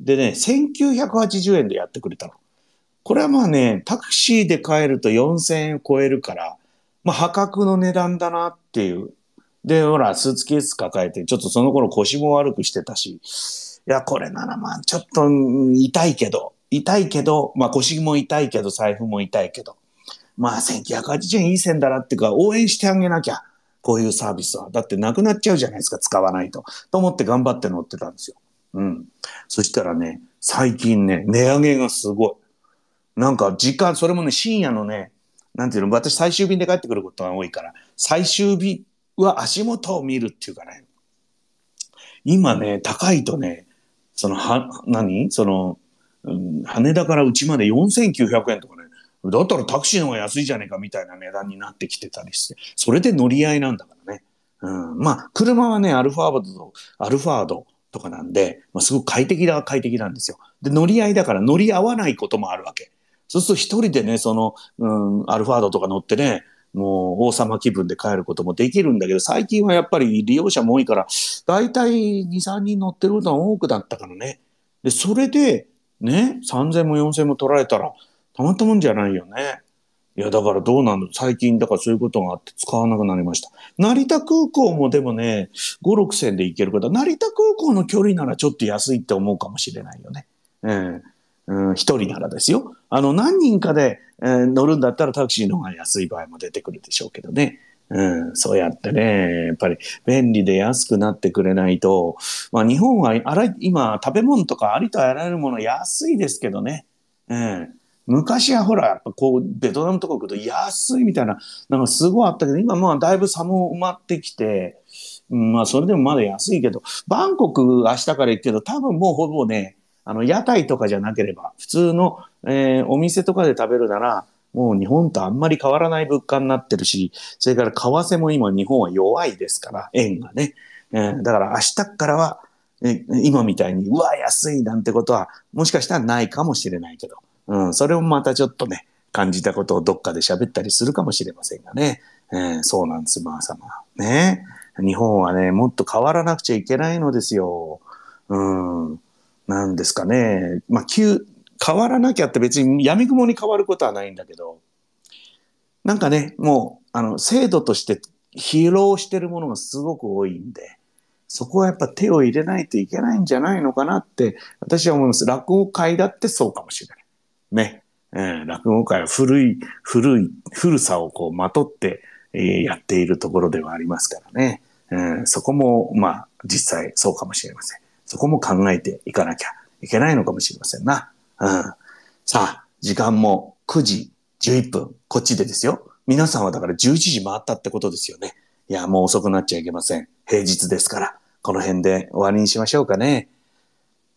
でね、1980円でやってくれたの。これはまあね、タクシーで帰ると4000円超えるから、まあ破格の値段だなっていうで、ほら、スーツケース抱えて、ちょっとその頃腰も悪くしてたし、いや、これならまあ、ちょっと痛いけど、痛いけど、まあ腰も痛いけど、財布も痛いけど、まあ1980円いい線だなっていうか、応援してあげなきゃ、こういうサービスは。だってなくなっちゃうじゃないですか、使わないと。と思って頑張って乗ってたんですよ。うん。そしたらね、最近ね、値上げがすごい。なんか時間、それもね、深夜のね、なんていうの、私最終便で帰ってくることが多いから、最終日わ、足元を見るっていうかね。今ね、高いとね、その、は、何その、うん、羽田からうちまで4900円とかね、だったらタクシーの方が安いじゃねえかみたいな値段になってきてたりして、それで乗り合いなんだからね。うん、まあ、車はね、アルファードと、アルファードとかなんで、まあ、すごく快適だ快適なんですよ。で、乗り合いだから乗り合わないこともあるわけ。そうすると一人でね、その、うん、アルファードとか乗ってね、もう王様気分で帰ることもできるんだけど、最近はやっぱり利用者も多いから、だいたい2、3人乗ってることが多くだったからね。で、それで、ね、3000も4000も取られたら、たまったもんじゃないよね。いや、だからどうなんだ最近、だからそういうことがあって使わなくなりました。成田空港もでもね、5、6000で行けるから、成田空港の距離ならちょっと安いって思うかもしれないよね。うん。うん、1人ならですよ。あの、何人かで、えー、乗るんだったらタクシーの方が安い場合も出てくるでしょうけどね。うん、そうやってね、やっぱり便利で安くなってくれないと、まあ日本はあら今食べ物とかありとあらゆるもの安いですけどね。うん、昔はほら、やっぱこう、ベトナムとか行くと安いみたいな、なんかすごいあったけど、今まあだいぶ差も埋まってきて、うん、まあそれでもまだ安いけど、バンコク明日から行くけど、多分もうほぼね、あの、屋台とかじゃなければ、普通の、えー、お店とかで食べるなら、もう日本とあんまり変わらない物価になってるし、それから為替も今日本は弱いですから、円がね。えー、だから明日からは、え今みたいに、うわ、安いなんてことは、もしかしたらないかもしれないけど、うん、それをまたちょっとね、感じたことをどっかで喋ったりするかもしれませんがね。えー、そうなんです、まあ様。ね。日本はね、もっと変わらなくちゃいけないのですよ。うん。なんですかね、まあ、急、変わらなきゃって別に闇雲に変わることはないんだけど、なんかね、もう、あの、制度として疲労してるものがすごく多いんで、そこはやっぱ手を入れないといけないんじゃないのかなって、私は思います。落語界だってそうかもしれない。ね。えー、落語界は古い、古い、古さをこうまとって、えー、やっているところではありますからね。えー、そこも、まあ、実際そうかもしれません。そこも考えていかなきゃいけないのかもしれませんな。うん。さあ、時間も9時11分。こっちでですよ。皆さんはだから11時回ったってことですよね。いや、もう遅くなっちゃいけません。平日ですから。この辺で終わりにしましょうかね。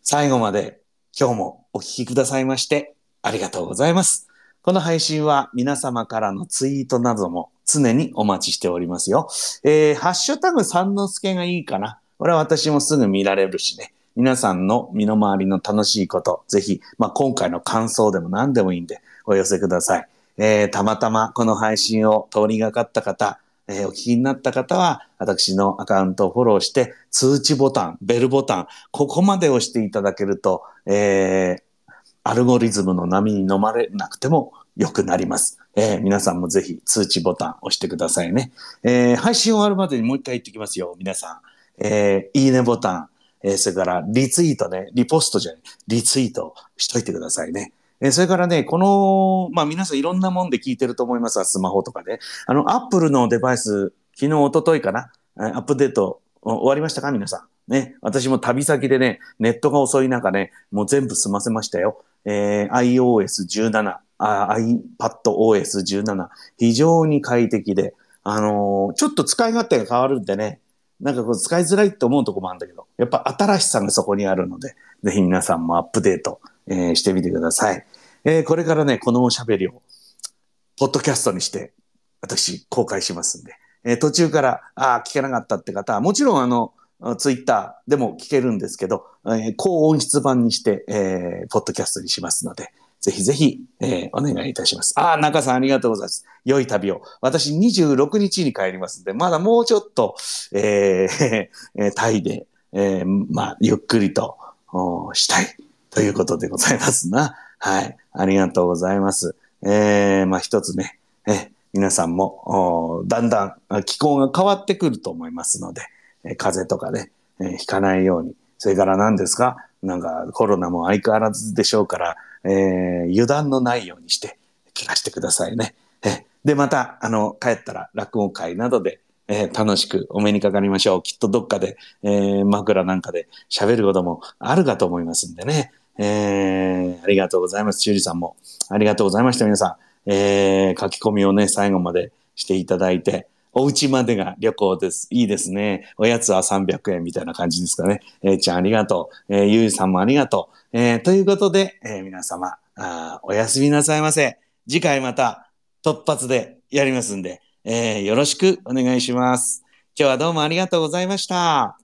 最後まで今日もお聴きくださいましてありがとうございます。この配信は皆様からのツイートなども常にお待ちしておりますよ。えー、ハッシュタグ三之助がいいかな。これは私もすぐ見られるしね。皆さんの身の回りの楽しいこと、ぜひ、まあ、今回の感想でも何でもいいんで、お寄せください。えー、たまたまこの配信を通りがかった方、えー、お聞きになった方は、私のアカウントをフォローして、通知ボタン、ベルボタン、ここまで押していただけると、えー、アルゴリズムの波に飲まれなくても良くなります。えー、皆さんもぜひ通知ボタン押してくださいね。えー、配信終わるまでにもう一回言ってきますよ、皆さん。えー、いいねボタン、えー、それからリツイートね、リポストじゃない、リツイートしといてくださいね。えそれからね、この、まあ皆さんいろんなもんで聞いてると思いますが、スマホとかね。あの、アップルのデバイス、昨日、一昨日かな、アップデート終わりましたか皆さん。ね。私も旅先でね、ネットが遅い中ね、もう全部済ませましたよ。えー、iOS17、iPadOS17、非常に快適で、あのー、ちょっと使い勝手が変わるんでね、なんかこう使いづらいって思うとこもあるんだけど、やっぱ新しさがそこにあるので、ぜひ皆さんもアップデート、えー、してみてください。えー、これからね、このおしゃべりを、ポッドキャストにして、私、公開しますんで、えー、途中から、ああ、聞けなかったって方は、もちろんあの、ツイッターでも聞けるんですけど、えー、高音質版にして、えー、ポッドキャストにしますので、ぜひぜひ、えー、お願いいたします。ああ、中さんありがとうございます。良い旅を。私26日に帰りますんで、まだもうちょっと、えー、タイで、えー、まあ、ゆっくりと、したいということでございますな。はい。ありがとうございます。えー、まあ一つね、え皆さんも、だんだん気候が変わってくると思いますので、え風邪とかね、えー、かないように。それから何ですかなんかコロナも相変わらずでしょうから、えー、油断のないようにして聞かしてくださいね。えで、また、あの、帰ったら落語会などで、えー、楽しくお目にかかりましょう。きっとどっかで、えー、枕なんかで喋ることもあるかと思いますんでね。えー、ありがとうございます。修理さんも。ありがとうございました、皆さん。え書き込みをね、最後までしていただいて。お家までが旅行です。いいですね。おやつは300円みたいな感じですかね。えー、ちゃんありがとう。えー、ゆうさんもありがとう。えー、ということで、えー、皆様あ、おやすみなさいませ。次回また突発でやりますんで、えー、よろしくお願いします。今日はどうもありがとうございました。